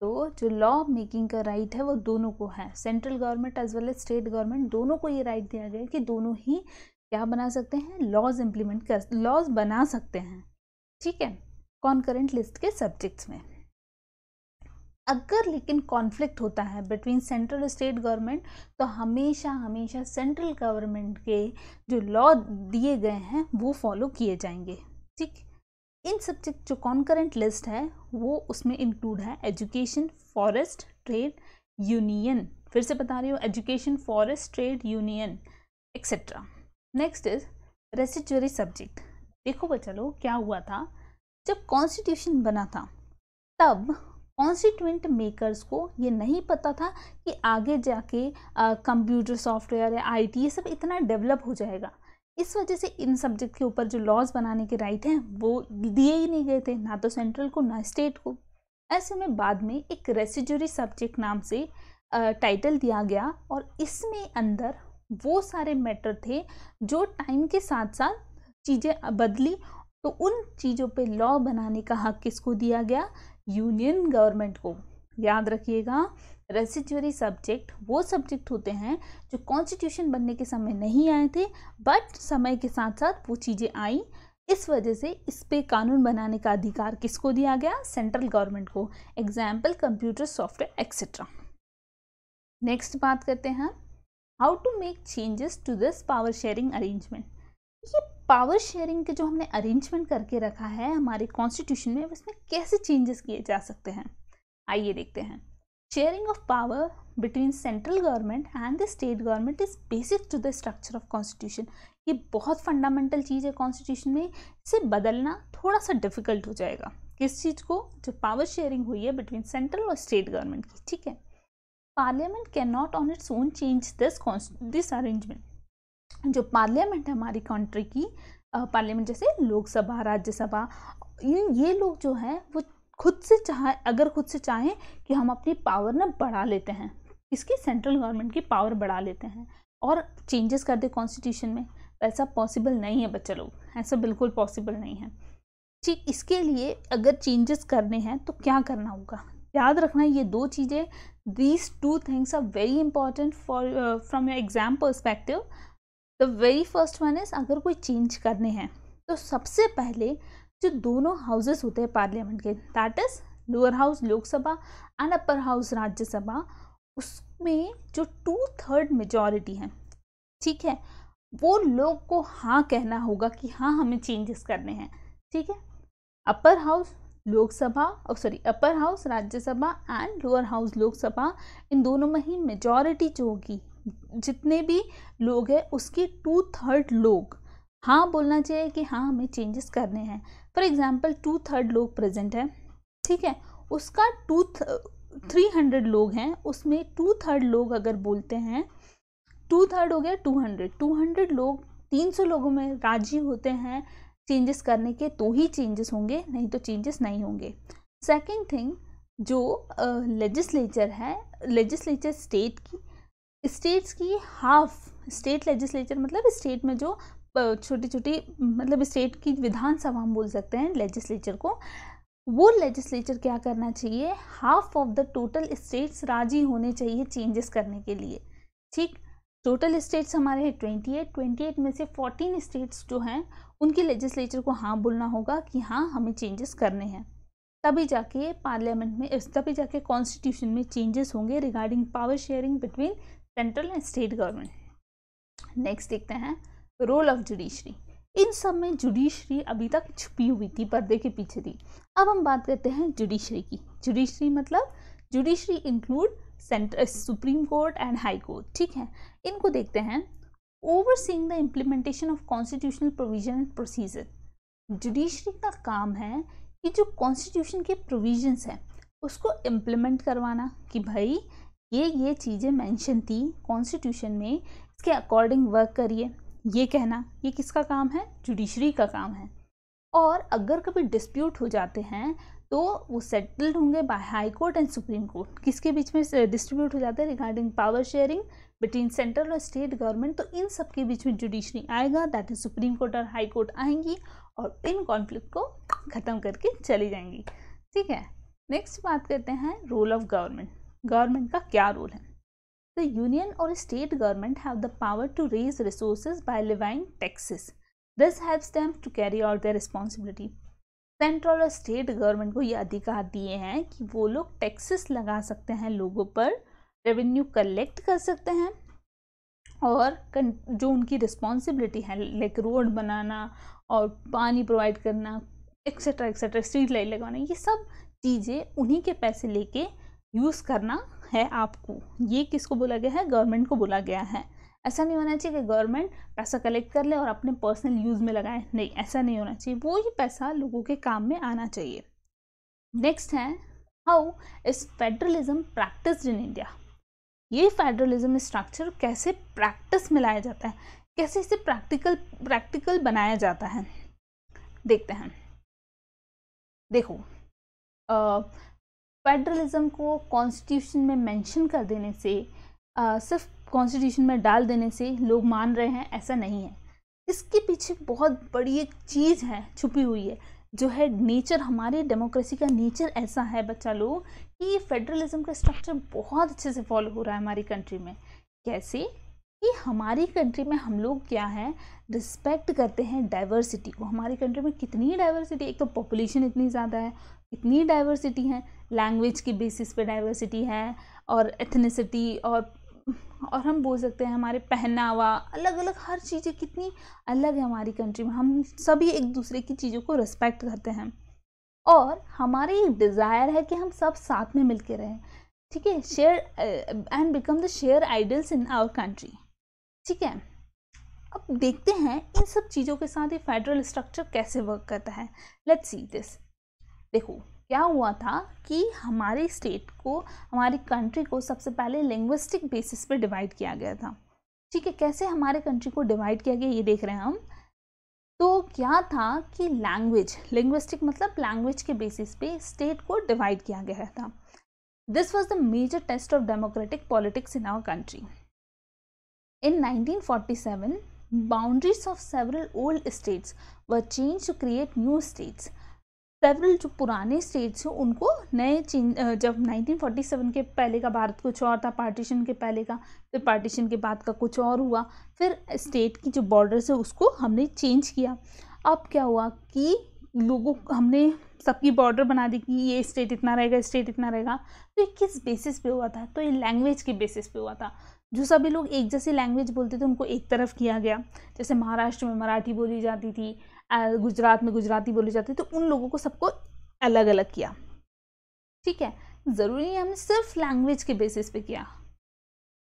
तो जो लॉ मेकिंग का राइट है वो दोनों को है central government as well as state government दोनों को ये राइट दिया गया कि दोनों ही क्या बना सकते हैं लॉज इम्प्लीमेंट कर लॉज बना सकते हैं ठीक है कॉन्करेंट लिस्ट के सब्जेक्ट्स में अगर लेकिन कॉन्फ्लिक्ट होता है बिटवीन सेंट्रल स्टेट गवर्नमेंट तो हमेशा हमेशा सेंट्रल गवर्नमेंट के जो लॉ दिए गए हैं वो फॉलो किए जाएंगे ठीक इन सब्जेक्ट जो कॉन्करेंट लिस्ट है वो उसमें इंक्लूड है एजुकेशन फॉरेस्ट ट्रेड यूनियन फिर से बता रही हूँ education forest trade union etcetera next is residuary subject देखो बच्चा लो क्या हुआ था जब कॉन्स्टिट्यूशन बना था तब कॉन्स्टिट्यूंट मेकर्स को ये नहीं पता था कि आगे जाके कंप्यूटर सॉफ्टवेयर या आईटी ये सब इतना डेवलप हो जाएगा इस वजह से इन सब्जेक्ट के ऊपर जो लॉज बनाने के राइट हैं वो दिए ही नहीं गए थे ना तो सेंट्रल को ना स्टेट को ऐसे में बाद में एक रेसिजरी सब्जेक्ट नाम से टाइटल दिया गया और इसमें अंदर वो सारे मैटर थे जो टाइम के साथ साथ चीज़ें बदली तो उन चीज़ों पे लॉ बनाने का हक किसको दिया गया यूनियन गवर्नमेंट को याद रखिएगा रेसिड्यूरी सब्जेक्ट वो सब्जेक्ट होते हैं जो कॉन्स्टिट्यूशन बनने के समय नहीं आए थे बट समय के साथ साथ वो चीज़ें आई इस वजह से इस पे कानून बनाने का अधिकार किसको दिया गया सेंट्रल गवर्नमेंट को example computer software etcetera next बात करते हैं how to make changes to this power sharing arrangement ये पावर शेयरिंग के जो हमने अरेंजमेंट करके रखा है हमारे कॉन्स्टिट्यूशन में उसमें कैसे चेंजेस किए जा सकते हैं आइए देखते हैं Sharing of power between central government and the state government is basic to the structure of constitution. ये बहुत फंडामेंटल चीज़ है कॉन्स्टिट्यूशन में इसे बदलना थोड़ा सा डिफिकल्ट हो जाएगा किस चीज़ को जो पावर शेयरिंग हुई है बिटवीन सेंट्रल और स्टेट गवर्नमेंट की ठीक है parliament can not on its own change this this arrangement जो पार्लियामेंट है हमारी कंट्री की पार्लियामेंट जैसे लोकसभा राज्यसभा ये ये लोग जो है वो खुद से चाहे अगर खुद से चाहें कि हम अपनी पावर ना बढ़ा लेते हैं इसकी सेंट्रल गवर्नमेंट की पावर बढ़ा लेते हैं और चेंजेस कर दे कॉन्स्टिट्यूशन में तो ऐसा पॉसिबल नहीं है बच्चे लोग ऐसा बिल्कुल पॉसिबल नहीं है ठीक इसके लिए अगर चेंजेस करने हैं तो क्या करना होगा याद रखना ये दो चीज़ें these two things are very important for from your exam perspective the very first one is अगर कोई चेंज करने हैं तो सबसे पहले जो दोनों हाउसेस होते हैं पार्लियामेंट के that is lower house Lok Sabha and upper house Rajya Sabha उसमें जो टू थर्ड मेजोरिटी है ठीक है वो लोग को हाँ कहना होगा कि हाँ हमें चेंजेस करने हैं ठीक है अपर हाउस लोकसभा और sorry upper house Rajya Sabha and lower house Lok Sabha इन दोनों में ही मेजॉरिटी जो होगी जितने भी लोग हैं उसके टू थर्ड लोग हाँ बोलना चाहिए कि हाँ हमें चेंजेस करने हैं फॉर एग्जाम्पल टू थर्ड लोग प्रेजेंट हैं ठीक है उसका टू थ्री हंड्रेड लोग हैं उसमें टू थर्ड लोग अगर बोलते हैं टू थर्ड हो गया टू हंड्रेड टू हंड्रेड लोग तीन सौ लोगों में राजी होते हैं चेंजेस करने के तो ही चेंजेस होंगे नहीं तो चेंजेस नहीं होंगे सेकेंड थिंग जो लेजिस्लेचर uh, है लेजिस्लेचर स्टेट की स्टेट्स की हाफ स्टेट लेजिस्लेचर मतलब स्टेट में जो छोटी छोटी मतलब स्टेट की विधानसभा हम बोल सकते हैं लेजिस्लेचर को वो लेजिस्लेचर क्या करना चाहिए half of the total states राजी होने चाहिए चेंजेस करने के लिए ठीक टोटल स्टेट्स हमारे हैं ट्वेंटी एट ट्वेंटी एट में से फोर्टीन स्टेट्स जो हैं उनकी लेजिस्लेचर को हाँ बोलना होगा कि हाँ हमें चेंजेस करने हैं तभी जाके पार्लियामेंट में तभी जाके कॉन्स्टिट्यूशन में चेंजेस होंगे regarding power sharing between central and state government next देखते हैं रोल ऑफ जुडिशरी इन सब में जुडिशरी अभी तक छुपी हुई थी पर्दे के पीछे थी अब हम बात करते हैं जुडिशरी की जुडिशरी मतलब जुडिशरी इंक्लूड सेंट्र supreme court and high court ठीक है इनको देखते हैं overseeing the implementation of constitutional provision and procedure judiciary का काम है कि जो कॉन्स्टिट्यूशन के प्रोविजन हैं उसको इम्प्लीमेंट करवाना कि भाई ये ये चीज़ें मेंशन थी कॉन्स्टिट्यूशन में इसके अकॉर्डिंग वर्क करिए ये कहना ये किसका काम है जुडिशरी का काम है और अगर कभी डिस्प्यूट हो जाते हैं तो वो सेटल्ड होंगे by high court and supreme court किसके बीच में डिस्ट्रीब्यूट हो जाते हैं regarding power sharing between central और स्टेट गवर्नमेंट तो इन सब के बीच में जुडिशरी आएगा दैट इज सुप्रीम कोर्ट और हाई कोर्ट आएंगी और इन कॉन्फ्लिक्ट को ख़त्म करके चली जाएंगी ठीक है नेक्स्ट बात करते हैं रोल ऑफ गवर्नमेंट गवर्नमेंट का क्या रोल है the union or state government have the power to raise resources by levying taxes. This helps them to carry out their responsibility. Central और स्टेट गवर्नमेंट को ये अधिकार दिए हैं कि वो लोग टैक्सेस लगा सकते हैं लोगों पर रेवेन्यू कलेक्ट कर सकते हैं और जो उनकी रिस्पॉन्सिबिलिटी है लाइक रोड बनाना और पानी प्रोवाइड करना एक्सेट्रा एक्सेट्रा स्ट्रीट लाइट लगाना ये सब चीज़ें उन्हीं के पैसे लेके यूज़ करना है आपको ये किसको बोला गया है गवर्नमेंट को बोला गया है ऐसा नहीं होना चाहिए कि गवर्नमेंट पैसा कलेक्ट कर ले और अपने पर्सनल यूज़ में लगाए नहीं ऐसा नहीं होना चाहिए वो ही पैसा लोगों के काम में आना चाहिए नेक्स्ट है how is federalism practice in India ये फेडरलिज्म स्ट्रक्चर कैसे प्रैक्टिस में लाया जाता है कैसे इसे प्रैक्टिकल प्रैक्टिकल बनाया जाता है देखते हैं देखो फेडरलिज्म को कॉन्स्टिट्यूशन में मेंशन कर देने से आ, सिर्फ कॉन्स्टिट्यूशन में डाल देने से लोग मान रहे हैं ऐसा नहीं है इसके पीछे बहुत बड़ी एक चीज़ है छुपी हुई है जो है नेचर हमारे डेमोक्रेसी का नेचर ऐसा है बच्चा लोग कि फेडरलिज्म का स्ट्रक्चर बहुत अच्छे से फॉलो हो रहा है हमारी कंट्री में कैसे कि हमारी कंट्री में हम लोग क्या है रिस्पेक्ट करते हैं डाइवर्सिटी को हमारी कंट्री में कितनी डाइवर्सिटी एक तो पॉपुलेशन इतनी ज़्यादा है इतनी डाइवर्सिटी है लैंग्वेज की बेसिस पे डाइवर्सिटी है और एथनिसिटी और और हम बोल सकते हैं हमारे पहनावा अलग अलग हर चीज़ें कितनी अलग है हमारी कंट्री में हम सभी एक दूसरे की चीज़ों को रिस्पेक्ट करते हैं और हमारी एक डिज़ायर है कि हम सब साथ में मिल के रहें ठीक है share and become the share ideals in our country ठीक है अब देखते हैं इन सब चीज़ों के साथ ये फेडरल स्ट्रक्चर कैसे वर्क करता है लेट्स सी दिस देखो क्या हुआ था कि हमारे स्टेट को हमारी कंट्री को सबसे पहले लिंग्विस्टिक बेसिस पे डिवाइड किया गया था ठीक है कैसे हमारे कंट्री को डिवाइड किया गया ये देख रहे हैं हम तो क्या था कि लैंग्वेज लिंग्विस्टिक मतलब लैंग्वेज के बेसिस पे स्टेट को डिवाइड किया गया था this was the major test of democratic politics in our country in 1947, boundaries of several old states were change to create new states several जो पुराने स्टेट्स हैं उनको नए जब 1947 के पहले का भारत कुछ और था पार्टीशन के पहले का फिर पार्टीशन के बाद का कुछ और हुआ फिर स्टेट की जो बॉर्डर है उसको हमने चेंज किया अब क्या हुआ कि लोगों हमने सबकी बॉर्डर बना दी कि ये स्टेट इतना रहेगा स्टेट इतना रहेगा तो ये किस बेसिस पे हुआ था तो ये लैंग्वेज के बेसिस पे हुआ था जो सभी लोग एक जैसी लैंग्वेज बोलते थे उनको एक तरफ किया गया जैसे महाराष्ट्र में मराठी बोली जाती थी गुजरात में गुजराती बोली जाती है तो उन लोगों को सबको अलग अलग किया ठीक है ज़रूरी है हमने सिर्फ लैंग्वेज के बेसिस पे किया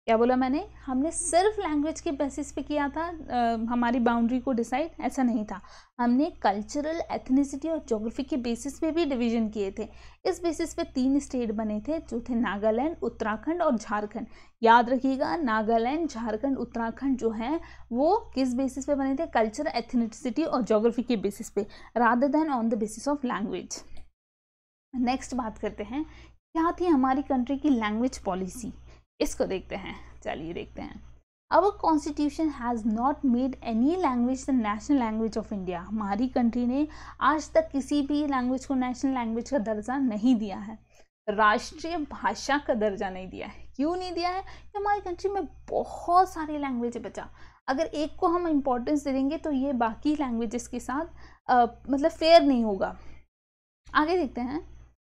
क्या बोला मैंने हमने सिर्फ लैंग्वेज के बेसिस पे किया था आ, हमारी बाउंड्री को डिसाइड ऐसा नहीं था हमने कल्चरल एथनिसिटी और जोग्राफी के बेसिस पे भी डिवीजन किए थे इस बेसिस पे तीन स्टेट बने थे जो थे नागालैंड उत्तराखंड और झारखंड याद रखिएगा नागालैंड झारखंड उत्तराखंड जो है वो किस बेसिस पे बने थे कल्चर एथनिसिटी और जोग्राफी के बेसिस पे rather than on the basis of language next बात करते हैं क्या थी हमारी कंट्री की लैंग्वेज पॉलिसी इसको देखते हैं चलिए देखते हैं our constitution has not made any language the national language of India हमारी कंट्री ने आज तक किसी भी लैंग्वेज को नेशनल लैंग्वेज का दर्जा नहीं दिया है राष्ट्रीय भाषा का दर्जा नहीं दिया है क्यों नहीं दिया है कि हमारी कंट्री में बहुत सारी लैंग्वेज बचा अगर एक को हम इम्पोर्टेंस दे देंगे तो ये बाकी लैंग्वेजेस के साथ आ, मतलब फेयर नहीं होगा आगे देखते हैं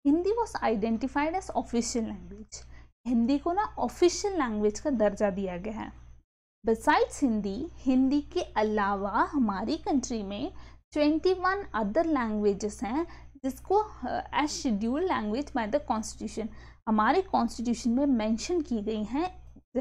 Hindi was identified as official language Hindi को ना ऑफिशियल लैंग्वेज का दर्जा दिया गया है बिसाइड्स हिंदी हिंदी के अलावा हमारी कंट्री में 21 अदर लैंग्वेजेस हैं जिसको as schedule language by the constitution हमारे कॉन्स्टिट्यूशन में मेंशन की गई हैं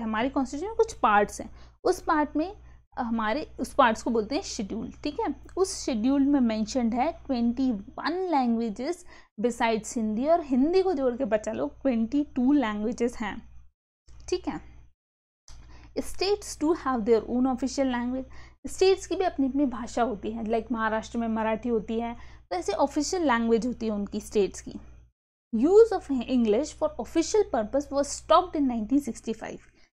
हमारे कॉन्स्टिट्यूशन में कुछ पार्ट्स हैं उस पार्ट में हमारे उस पार्ट्स को बोलते हैं शेड्यूल ठीक है उस शेड्यूल में मैंशनड है twenty one languages besides Hindi और हिंदी को जोड़ के बचा लो ट्वेंटी टू लैंग्वेजेस हैं ठीक है states to have their own official language states की भी अपनी अपनी भाषा होती है लाइक महाराष्ट्र में मराठी होती है तो ऐसे ऑफिशियल लैंग्वेज होती है उनकी स्टेट्स की use of English for official purpose was stopped in nineteen sixty five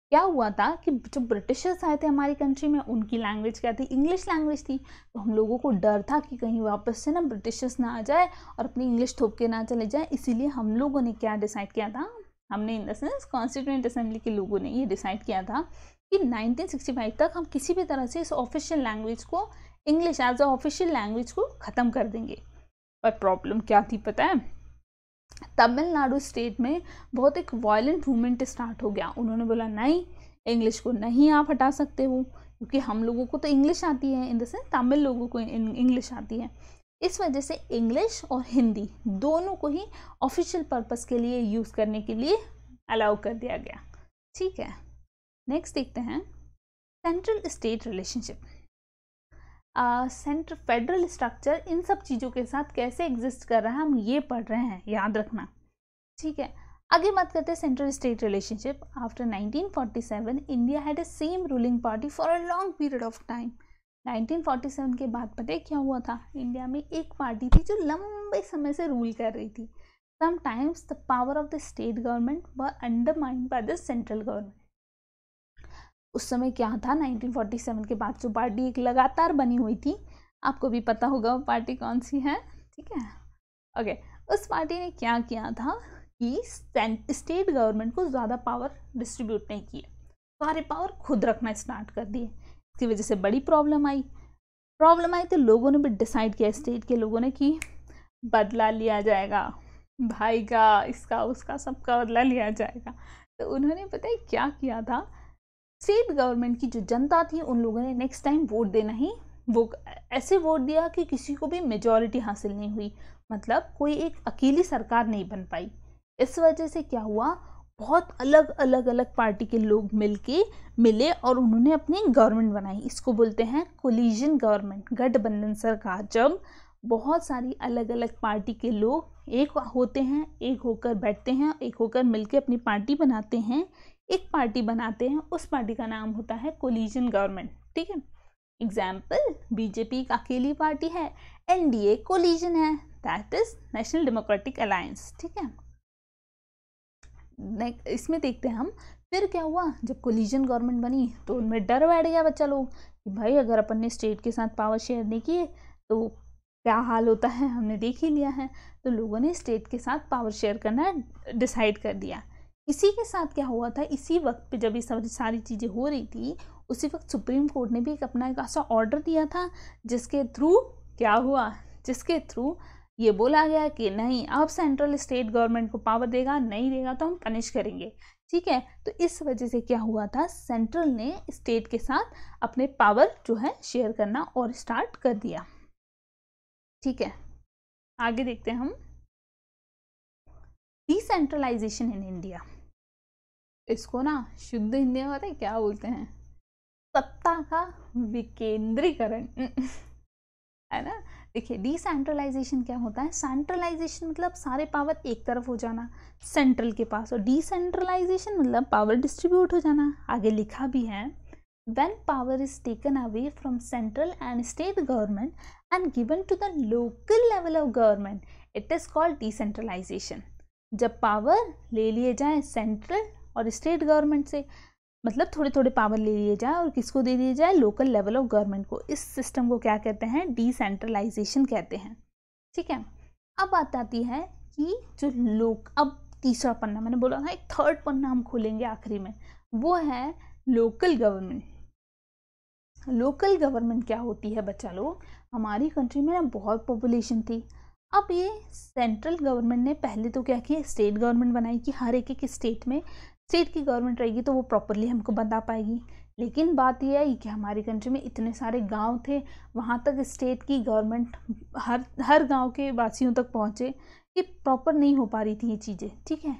क्या हुआ था कि जो ब्रिटिशर्स आए थे हमारी कंट्री में उनकी लैंग्वेज क्या थी इंग्लिश लैंग्वेज थी तो हम लोगों को डर था कि कहीं वापस से ना ब्रिटिशर्स ना आ जाए और अपनी इंग्लिश थोप के ना चले जाए इसीलिए हम लोगों ने क्या डिसाइड किया था हमने in the sense constituent assembly के लोगों ने ये डिसाइड किया था कि 1965 तक हम किसी भी तरह से इस ऑफिशियल लैंग्वेज को English as a official language को ख़त्म कर देंगे पर प्रॉब्लम क्या थी पता है तमिलनाडु स्टेट में बहुत एक वायलेंट मूवमेंट स्टार्ट हो गया उन्होंने बोला नहीं इंग्लिश को नहीं आप हटा सकते हो क्योंकि हम लोगों को तो इंग्लिश आती है इन द सेंस तमिल लोगों को इंग्लिश आती है इस वजह से इंग्लिश और हिंदी दोनों को ही ऑफिशियल पर्पस के लिए यूज़ करने के लिए अलाउ कर दिया गया ठीक है नेक्स्ट देखते हैं central state relationship centre federal structure इन सब चीज़ों के साथ कैसे एग्जिस्ट कर रहा है हम ये पढ़ रहे हैं याद रखना ठीक है आगे बात करते हैं central state relationship after 1947 India had a same ruling party for a long period of time 1947 के बाद पता है क्या हुआ था इंडिया में एक पार्टी थी जो लंबे समय से रूल कर रही थी sometimes the power of the state government were undermined by the central government उस समय क्या था 1947 के बाद जो पार्टी एक लगातार बनी हुई थी आपको भी पता होगा वो पार्टी कौन सी है ठीक है ओके उस पार्टी ने क्या किया था कि स्टेट गवर्नमेंट को ज़्यादा पावर डिस्ट्रीब्यूट नहीं किए सारे पावर खुद रखना स्टार्ट कर दिए इसकी वजह से बड़ी प्रॉब्लम आई प्रॉब्लम आई तो लोगों ने भी डिसाइड किया स्टेट के लोगों ने कि बदला लिया जाएगा भाई का इसका उसका सबका बदला लिया जाएगा तो उन्होंने पता है क्या किया था स्टेट गवर्नमेंट की जो जनता थी उन लोगों ने नेक्स्ट टाइम वोट देना ही वो ऐसे वोट दिया कि किसी को भी मेजोरिटी हासिल नहीं हुई मतलब कोई एक अकेली सरकार नहीं बन पाई इस वजह से क्या हुआ बहुत अलग अलग अलग पार्टी के लोग मिलके मिले और उन्होंने अपनी गवर्नमेंट बनाई इसको बोलते हैं कोलिजन गवर्नमेंट गठबंधन सरकार जब बहुत सारी अलग अलग पार्टी के लोग एक होते हैं एक होकर बैठते हैं एक होकर मिलके अपनी पार्टी बनाते हैं एक पार्टी बनाते हैं उस पार्टी का नाम होता है कोलिजन गवर्नमेंट ठीक है एग्जाम्पल बीजेपी एक अकेली पार्टी है एनडीए कोलिजन है that is national democratic alliance ठीक है इसमें देखते हैं हम फिर क्या हुआ जब कोलिजन गवर्नमेंट बनी तो उनमें डर बैठ गया बच्चा लोग कि भाई अगर अपन ने स्टेट के साथ पावर शेयर नहीं किए तो क्या हाल होता है हमने देख ही लिया है तो लोगों ने स्टेट के साथ पावर शेयर करना डिसाइड कर दिया इसी के साथ क्या हुआ था इसी वक्त पे जब ये सब सारी चीज़ें हो रही थी उसी वक्त सुप्रीम कोर्ट ने भी एक अपना एक ऐसा ऑर्डर दिया था जिसके थ्रू क्या हुआ जिसके थ्रू ये बोला गया कि नहीं अब सेंट्रल स्टेट गवर्नमेंट को पावर देगा नहीं देगा तो हम पनिश करेंगे ठीक है तो इस वजह से क्या हुआ था सेंट्रल ने स्टेट के साथ अपने पावर जो है शेयर करना और स्टार्ट कर दिया ठीक है आगे देखते हैं हम डिसेंट्रलाइजेशन इन इंडिया इसको ना शुद्ध हिंदी में पता है क्या बोलते हैं सत्ता का विकेंद्रीकरण है ना देखिए डिसेंट्रलाइजेशन क्या होता है सेंट्रलाइजेशन मतलब सारे पावर एक तरफ हो जाना सेंट्रल के पास और डिसेंट्रलाइजेशन मतलब पावर डिस्ट्रीब्यूट हो जाना आगे लिखा भी है when power is taken away from central and state government and given to the local level of government it is called decentralization जब पावर ले लिए जाए सेंट्रल और स्टेट गवर्नमेंट से मतलब थोड़े थोड़े पावर ले लिए जाए और किसको दे दिए जाए लोकल लेवल ऑफ गवर्नमेंट को इस सिस्टम को क्या कहते हैं डिसेंट्रलाइजेशन कहते हैं ठीक है अब बात आती है कि जो लोक अब तीसरा पन्ना मैंने बोला था एक थर्ड पन्ना हम खोलेंगे आखिरी में वो है लोकल गवर्नमेंट लोकल गवर्नमेंट क्या होती है बच्चा लोग हमारी कंट्री में ना बहुत पॉपुलेशन थी अब ये सेंट्रल गवर्नमेंट ने पहले तो क्या किया स्टेट गवर्नमेंट बनाई कि हर एक एक स्टेट में स्टेट की गवर्नमेंट रहेगी तो वो प्रॉपरली हमको बता पाएगी लेकिन बात यह आई कि हमारी कंट्री में इतने सारे गांव थे वहाँ तक स्टेट की गवर्नमेंट हर हर गांव के वासियों तक पहुँचे कि प्रॉपर नहीं हो पा रही थी ये चीज़ें ठीक है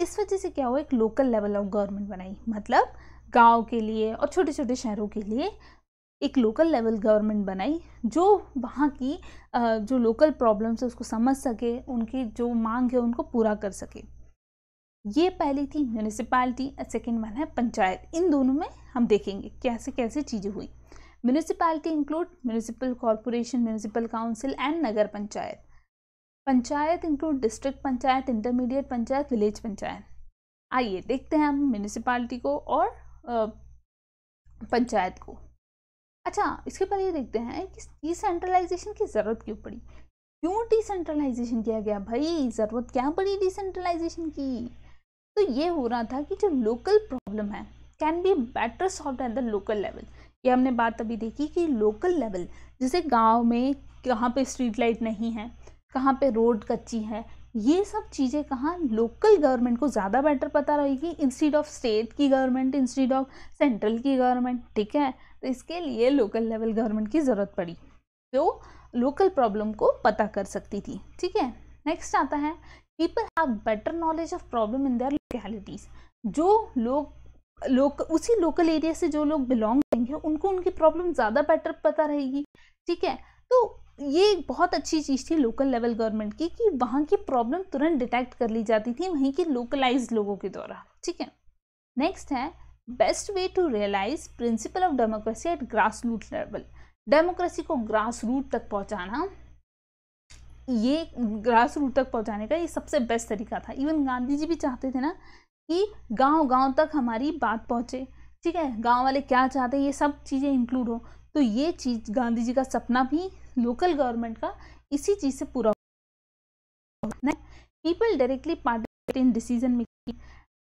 इस वजह से क्या हुआ एक लोकल लेवल ऑफ गवर्नमेंट बनाई मतलब गांव के लिए और छोटे छोटे शहरों के लिए एक लोकल लेवल गवर्नमेंट बनाई जो वहाँ की जो लोकल प्रॉब्लम्स है उसको समझ सके उनकी जो मांग है उनको पूरा कर सके ये पहली थी म्यूनिसिपालिटी और सेकेंड वन है पंचायत इन दोनों में हम देखेंगे कैसे कैसे चीज़ें हुई municipality include municipal corporation municipal council and nagar panchayat panchayat include district panchayat intermediate panchayat village panchayat आइए देखते हैं हम म्यूनिसिपालिटी को और आ, पंचायत को अच्छा इसके पहले ये देखते हैं कि डिसेंट्रलाइजेशन की ज़रूरत क्यों पड़ी क्यों डिसेंट्रलाइजेशन किया गया भाई ज़रूरत क्या पड़ी डिसेंट्रलाइजेशन की तो ये हो रहा था कि जो लोकल प्रॉब्लम है can be better solve at the local level ये हमने बात अभी देखी कि लोकल लेवल जैसे गांव में कहाँ पे स्ट्रीट लाइट नहीं है कहाँ पे रोड कच्ची है ये सब चीज़ें कहाँ लोकल गवर्नमेंट को ज़्यादा बेटर पता रहेगी इंस्टीड ऑफ स्टेट की गवर्नमेंट इंस्टीड ऑफ सेंट्रल की गवर्नमेंट ठीक है तो इसके लिए लोकल लेवल गवर्नमेंट की ज़रूरत पड़ी जो लोकल प्रॉब्लम को पता कर सकती थी ठीक है नेक्स्ट आता है people have better knowledge of problem in their localities जो लोग लोक उसी लोकल एरिया से जो लोग बिलोंग करेंगे उनको उनकी प्रॉब्लम ज़्यादा बेटर पता रहेगी ठीक है तो ये एक बहुत अच्छी चीज़ थी लोकल लेवल गवर्नमेंट की कि वहाँ की प्रॉब्लम तुरंत डिटेक्ट कर ली जाती थी वहीं के लोकलाइज लोगों के द्वारा ठीक है नेक्स्ट है best way to realize principle of democracy at grass root level democracy को ग्रास रूट तक पहुँचाना ये ग्रास रूट तक पहुंचाने का ये सबसे बेस्ट तरीका था इवन गांधी जी भी चाहते थे ना कि गांव गांव तक हमारी बात पहुंचे ठीक है गांव वाले क्या चाहते हैं ये सब चीज़ें इंक्लूड हो तो ये चीज़ गांधी जी का सपना भी लोकल गवर्नमेंट का इसी चीज़ से पूरा people directly participate in decision making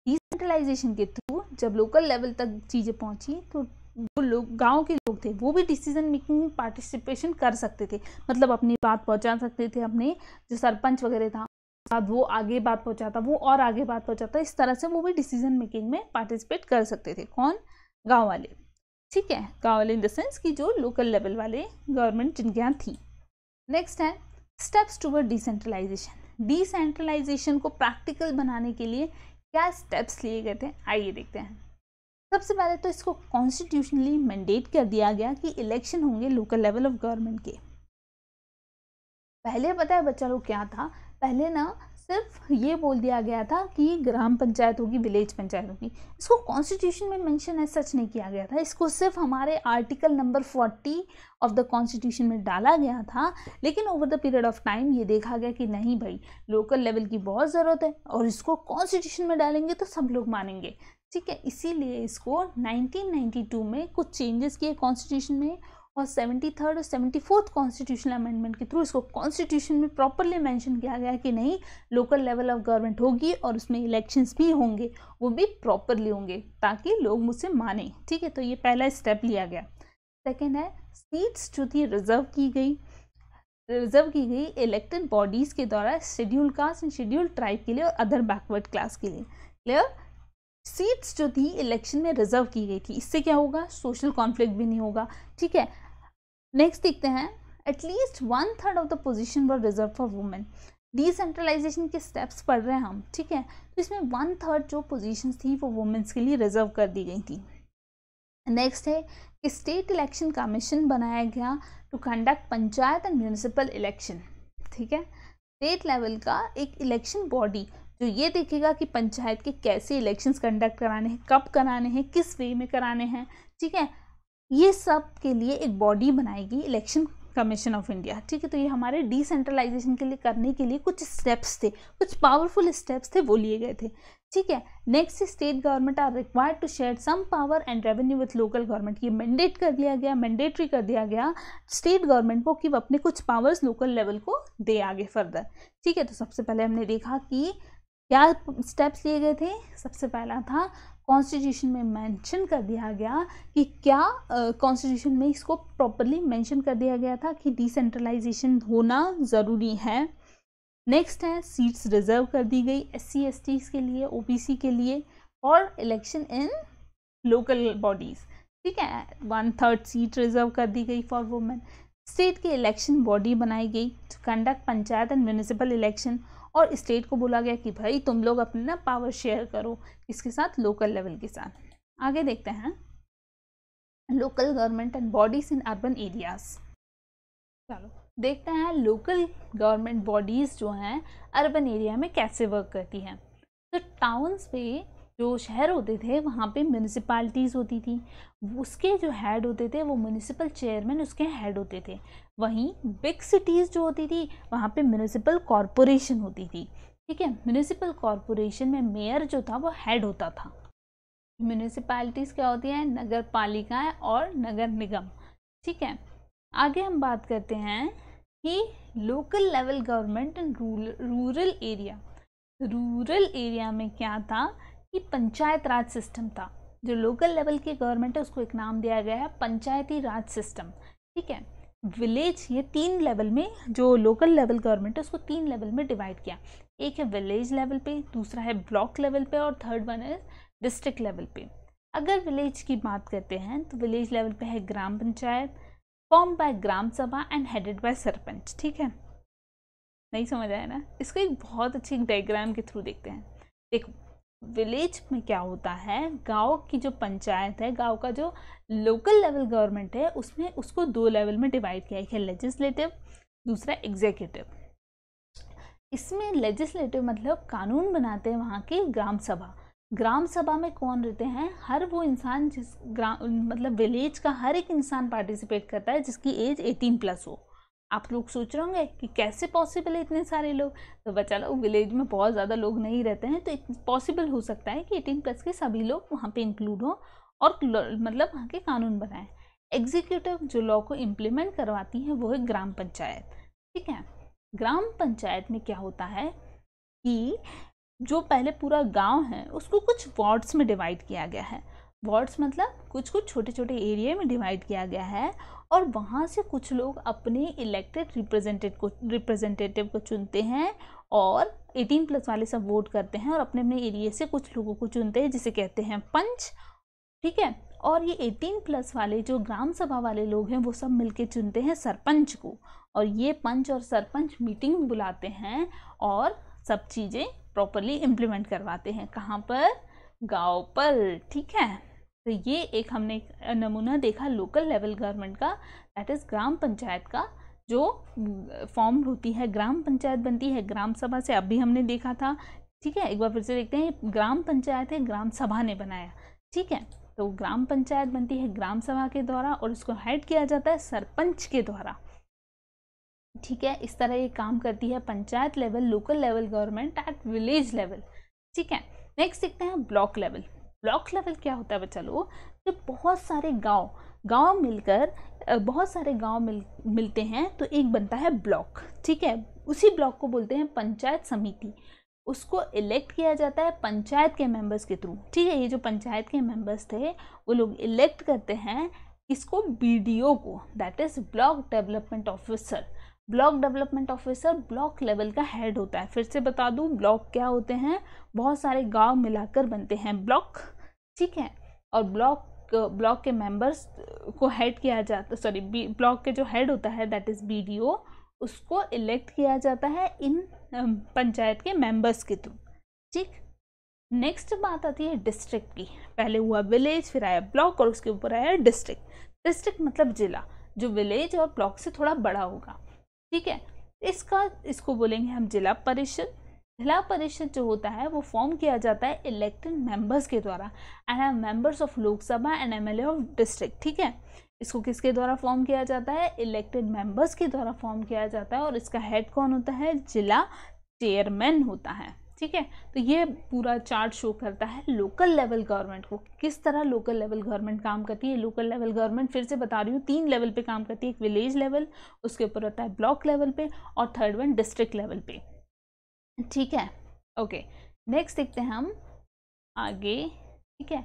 decentralization के थ्रू जब लोकल लेवल तक चीज़ें पहुंची तो जो लोग गांव के लोग थे वो भी डिसीजन मेकिंग में पार्टिसिपेशन कर सकते थे मतलब अपनी बात पहुंचा सकते थे अपने जो सरपंच वगैरह था साथ वो आगे बात पहुंचाता वो और आगे बात पहुंचाता इस तरह से वो भी डिसीजन मेकिंग में पार्टिसिपेट कर सकते थे कौन गाँव वाले ठीक है गाँव वाले इन द सेंस कि जो लोकल लेवल वाले गवर्नमेंट जिनके यहाँ थी नेक्स्ट है स्टेप्स टूवर्ड डिसेंट्रलाइजेशन डिसेंट्रलाइजेशन को प्रैक्टिकल बनाने के लिए क्या स्टेप्स लिए गए थे आइए देखते हैं सबसे पहले तो इसको कॉन्स्टिट्यूशनली मैंडेट कर दिया गया कि इलेक्शन होंगे लोकल लेवल ऑफ गवर्नमेंट के पहले पता है बच्चा लोग क्या था पहले ना सिर्फ ये बोल दिया गया था कि ग्राम पंचायत होगी विलेज पंचायत होगी इसको कॉन्स्टिट्यूशन में मेंशन है सच नहीं किया गया था इसको सिर्फ हमारे article number forty of the constitution में डाला गया था लेकिन over the period of time ये देखा गया कि नहीं भाई लोकल लेवल की बहुत ज़रूरत है और इसको कॉन्स्टिट्यूशन में डालेंगे तो सब लोग मानेंगे ठीक है इसीलिए इसको 1992 में कुछ चेंजेस किए कॉन्स्टिट्यूशन में और सेवेंटी थर्ड और सेवेंटी फोर्थ कॉन्स्टिट्यूशनल अमेंडमेंट के थ्रू इसको कॉन्स्टिट्यूशन में प्रॉपरली मेंशन किया गया कि नहीं लोकल लेवल ऑफ गवर्नमेंट होगी और उसमें इलेक्शंस भी होंगे वो भी प्रॉपरली होंगे ताकि लोग मुझसे माने ठीक है तो ये पहला स्टेप लिया गया सेकेंड है सीट्स जो थी रिजर्व की गई रिजर्व की गई इलेक्टेड बॉडीज़ के द्वारा schedule caste and schedule tribe के लिए और अदर बैकवर्ड क्लास के लिए क्लियर सीट्स जो थी इलेक्शन में रिजर्व की गई थी इससे क्या होगा सोशल कॉन्फ्लिक्ट भी नहीं होगा ठीक है नेक्स्ट देखते हैं at least one third of the position were reserved for women decentralization के स्टेप्स पढ़ रहे हैं हम ठीक है तो इसमें वन थर्ड जो पोजिशन थी वो वुमेन्स के लिए रिजर्व कर दी गई थी नेक्स्ट है कि स्टेट इलेक्शन कमीशन बनाया गया to conduct panchayat and municipal election ठीक है स्टेट लेवल का एक इलेक्शन बॉडी जो तो ये देखेगा कि पंचायत के कैसे इलेक्शंस कंडक्ट कराने हैं कब कराने हैं किस वे में कराने हैं ठीक है ये सब के लिए एक बॉडी बनाएगी इलेक्शन कमीशन ऑफ इंडिया ठीक है तो ये हमारे डिसेंट्रलाइजेशन के लिए करने के लिए कुछ स्टेप्स थे कुछ पावरफुल स्टेप्स थे वो लिए गए थे ठीक है next state government are required to share some power and revenue with local government ये मैंडेट कर दिया गया मैंडेटरी कर दिया गया स्टेट गवर्नमेंट को कि वो अपने कुछ पावर्स लोकल लेवल को दे आगे फर्दर ठीक है तो सबसे पहले हमने देखा कि क्या स्टेप्स लिए गए थे सबसे पहला था कॉन्स्टिट्यूशन में मेंशन कर दिया गया कि क्या कॉन्स्टिट्यूशन uh, में इसको प्रॉपरली मेंशन कर दिया गया था कि डिसेंट्रलाइजेशन होना ज़रूरी है नेक्स्ट है सीट्स रिजर्व कर दी गई एस सी एस के लिए ओ के लिए और इलेक्शन इन लोकल बॉडीज़ ठीक है वन थर्ड सीट रिजर्व कर दी गई फॉर वुमेन स्टेट की इलेक्शन बॉडी बनाई गई to conduct panchayat and municipal election और स्टेट को बोला गया कि भाई तुम लोग अपना ना पावर शेयर करो इसके साथ लोकल लेवल के साथ आगे देखते हैं local government and bodies in urban areas चलो देखते हैं लोकल गवर्नमेंट बॉडीज़ जो हैं अर्बन एरिया में कैसे वर्क करती हैं तो टाउन्स पे जो शहर होते थे वहाँ पे म्यूनिसपालिटीज़ होती थी उसके जो हेड होते थे वो म्यूनिसिपल चेयरमैन उसके हेड होते थे वहीं बिग सिटीज़ जो होती थी वहाँ पे म्यूनिसिपल कॉरपोरेशन होती थी ठीक है म्यूनिसिपल कॉरपोरेशन में मेयर जो था वो हेड होता था म्यूनिसिपैलिटीज़ क्या होती हैं नगर पालिकाएँ और नगर निगम ठीक है आगे हम बात करते हैं कि local level government in rural area rural area में क्या था कि पंचायत राज सिस्टम था जो लोकल लेवल की गवर्नमेंट है उसको एक नाम दिया गया है पंचायती राज सिस्टम ठीक है विलेज ये तीन लेवल में जो लोकल लेवल गवर्नमेंट है उसको तीन लेवल में डिवाइड किया एक है विलेज लेवल पे दूसरा है ब्लॉक लेवल पे और थर्ड वन है डिस्ट्रिक्ट लेवल पे अगर विलेज की बात करते हैं तो विलेज लेवल पे है gram panchayat form by gram sabha and headed by sarpanch ठीक है नहीं समझ आया ना इसको एक बहुत अच्छी डायग्राम के थ्रू देखते हैं देखो विलेज में क्या होता है गांव की जो पंचायत है गांव का जो लोकल लेवल गवर्नमेंट है उसमें उसको दो लेवल में डिवाइड किया है लेजिस्लेटिव दूसरा एग्जीक्यूटिव इसमें लेजिस्लेटिव मतलब कानून बनाते हैं वहाँ की ग्राम सभा ग्राम सभा में कौन रहते हैं हर वो इंसान जिस ग्राम मतलब विलेज का हर एक इंसान पार्टिसिपेट करता है जिसकी एज एटीन प्लस हो आप लोग सोच रहे होंगे कि कैसे पॉसिबल है इतने सारे लोग तो बच्चा लोग विलेज में बहुत ज़्यादा लोग नहीं रहते हैं तो पॉसिबल हो सकता है कि एटीन प्लस के सभी लोग वहाँ पे इंक्लूड हों और मतलब वहाँ के कानून बनाएं एग्जीक्यूटिव जो लॉ को इम्प्लीमेंट करवाती है वो है ग्राम पंचायत ठीक है ग्राम पंचायत में क्या होता है कि जो पहले पूरा गांव है उसको कुछ वार्ड्स में डिवाइड किया गया है वार्ड्स मतलब कुछ कुछ छोटे छोटे एरिया में डिवाइड किया गया है और वहाँ से कुछ लोग अपने इलेक्टेड रिप्रेजेंटेट को रिप्रेजेंटेटिव को चुनते हैं और 18 प्लस वाले सब वोट करते हैं और अपने अपने एरिया से कुछ लोगों को चुनते हैं जिसे कहते हैं पंच ठीक है और ये 18 प्लस वाले जो ग्राम सभा वाले लोग हैं वो सब मिलके चुनते हैं सरपंच को और ये पंच और सरपंच मीटिंग बुलाते हैं और सब चीज़ें प्रॉपरली इम्प्लीमेंट करवाते हैं कहाँ पर गांव पर ठीक है तो ये एक हमने नमूना देखा लोकल लेवल गवर्नमेंट का दैट इज़ ग्राम पंचायत का जो फॉर्म होती है ग्राम पंचायत बनती है ग्राम सभा से अब भी हमने देखा था ठीक है एक बार फिर से देखते हैं ग्राम पंचायत है ग्राम सभा ने बनाया ठीक है तो ग्राम पंचायत बनती है ग्राम सभा के द्वारा और उसको हेड किया जाता है सरपंच के द्वारा ठीक है इस तरह ये काम करती है panchayat level local level government at village level ठीक है नेक्स्ट देखते हैं ब्लॉक लेवल ब्लॉक लेवल क्या होता है बच्चा लोग जब बहुत सारे गांव गांव मिलकर बहुत सारे गांव मिल मिलते हैं तो एक बनता है ब्लॉक ठीक है उसी ब्लॉक को बोलते हैं पंचायत समिति उसको इलेक्ट किया जाता है पंचायत के मेंबर्स के थ्रू ठीक है ये जो पंचायत के मेंबर्स थे वो लोग इलेक्ट करते हैं इसको बी को that is block development officer block development officer block level का हेड होता है फिर से बता दूं ब्लॉक क्या होते हैं बहुत सारे गांव मिलाकर बनते हैं ब्लॉक ठीक है और ब्लॉक ब्लॉक के मेंबर्स को हेड किया जाता सॉरी ब्लॉक के जो हेड होता है दैट इज़ बी उसको इलेक्ट किया जाता है इन पंचायत के मेंबर्स के थ्रू ठीक नेक्स्ट बात आती है डिस्ट्रिक्ट की पहले हुआ विलेज फिर आया ब्लॉक और उसके ऊपर आया डिस्ट्रिक्ट डिस्ट्रिक्ट मतलब जिला जो विलेज और ब्लॉक से थोड़ा बड़ा होगा ठीक है इसका इसको बोलेंगे हम जिला परिषद जिला परिषद जो होता है वो फॉर्म किया जाता है इलेक्टेड मेंबर्स के द्वारा and are members of Lok Sabha and MLA of district ठीक है इसको किसके द्वारा फॉर्म किया जाता है इलेक्टेड मेंबर्स के द्वारा फॉर्म किया जाता है और इसका हेड कौन होता है जिला चेयरमैन होता है ठीक है तो ये पूरा चार्ट शो करता है लोकल लेवल गवर्नमेंट को किस तरह लोकल लेवल गवर्नमेंट काम करती है लोकल लेवल गवर्नमेंट फिर से बता रही हूँ तीन लेवल पे काम करती है एक विलेज लेवल उसके ऊपर होता है ब्लॉक लेवल पे और थर्ड वन डिस्ट्रिक्ट लेवल पे ठीक है ओके नेक्स्ट देखते हैं हम आगे ठीक है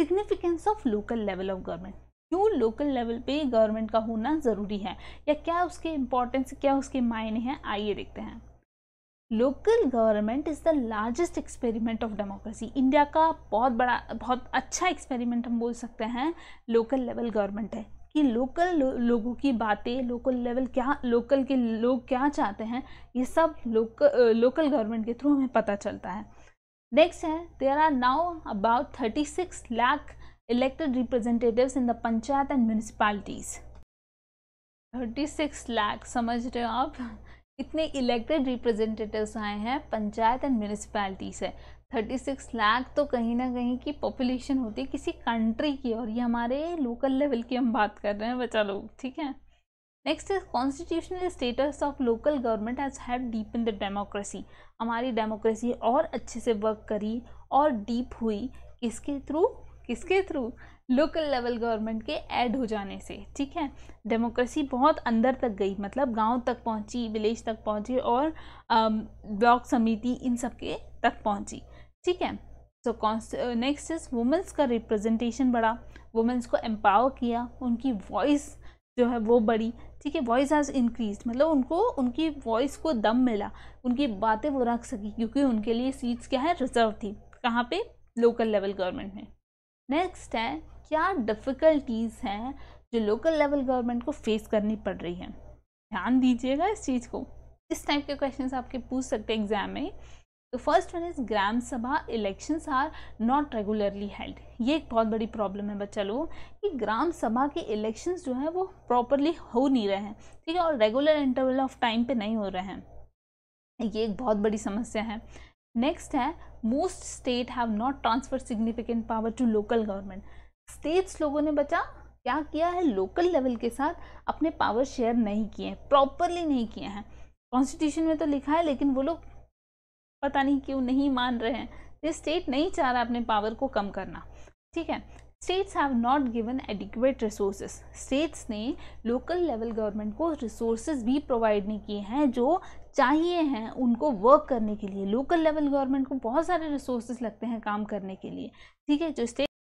significance of local level of government क्यों लोकल लेवल पे गवर्नमेंट का होना ज़रूरी है या क्या उसके इम्पोर्टेंस क्या उसके मायने हैं आइए देखते हैं local government is the largest experiment of democracy India का बहुत बड़ा बहुत अच्छा एक्सपेरिमेंट हम बोल सकते हैं लोकल लेवल गवर्नमेंट है कि लोकल लो, लोगों की बातें लोकल लेवल क्या लोकल के लोग क्या चाहते हैं ये सब लोकल लोकल गवर्नमेंट के थ्रू हमें पता चलता है नेक्स्ट है there are now about thirty six lakh representative in the panchayat and and thirty six lakh समझ रहे हो आप इतने इलेक्टेड रिप्रेजेंटेटिव्स आए हैं पंचायत एंड म्यूनिसपैलिटी से थर्टी सिक्स लाख तो कहीं ना कहीं की पॉपुलेशन होती है किसी कंट्री की और ये हमारे लोकल लेवल की हम बात कर रहे हैं बच्चा लोग ठीक है next is constitutional status of local government has have deep in the democracy हमारी डेमोक्रेसी और अच्छे से वर्क करी और डीप हुई किसके थ्रू किसके थ्रू लोकल लेवल गवर्नमेंट के ऐड हो जाने से ठीक है डेमोक्रेसी बहुत अंदर तक गई मतलब गांव तक पहुंची विलेज तक पहुंची और ब्लॉक समिति इन सब के तक पहुंची ठीक है सो नेक्स्ट इज वुमेंस का रिप्रेजेंटेशन बढ़ा वुमेंस को एम्पावर किया उनकी वॉइस जो है वो बढ़ी ठीक है वॉइस हैज़ इंक्रीज मतलब उनको उनकी वॉइस को दम मिला उनकी बातें वो रख सकी क्योंकि उनके लिए सीट्स क्या है रिजर्व थी कहाँ पे लोकल लेवल गवर्नमेंट में नेक्स्ट है क्या डिफ़िकल्टीज़ हैं जो लोकल लेवल गवर्नमेंट को फेस करनी पड़ रही है ध्यान दीजिएगा इस चीज़ को इस टाइप के क्वेश्चन आपके पूछ सकते हैं एग्जाम में तो first one is gram sabha elections are not regularly held ये एक बहुत बड़ी प्रॉब्लम है बच्चा लोगों कि ग्राम सभा के इलेक्शंस जो है वो प्रॉपरली हो नहीं रहे हैं ठीक है और रेगुलर इंटरवल ऑफ टाइम पे नहीं हो रहे हैं ये एक बहुत बड़ी समस्या है नेक्स्ट है most state have not transfer significant power to local government states लोगों ने बचा क्या किया है लोकल लेवल के साथ अपने पावर शेयर नहीं किए हैं प्रॉपरली नहीं किए हैं कॉन्स्टिट्यूशन में तो लिखा है लेकिन वो लोग पता नहीं क्यों नहीं मान रहे हैं ये स्टेट नहीं चाह रहा अपने पावर को कम करना ठीक है states have not given adequate resources states ने लोकल लेवल गवर्नमेंट को रिसोर्सेज भी प्रोवाइड नहीं किए हैं जो चाहिए हैं उनको वर्क करने के लिए लोकल लेवल गवर्नमेंट को बहुत सारे रिसोर्सेज लगते हैं काम करने के लिए ठीक है जो स्टेट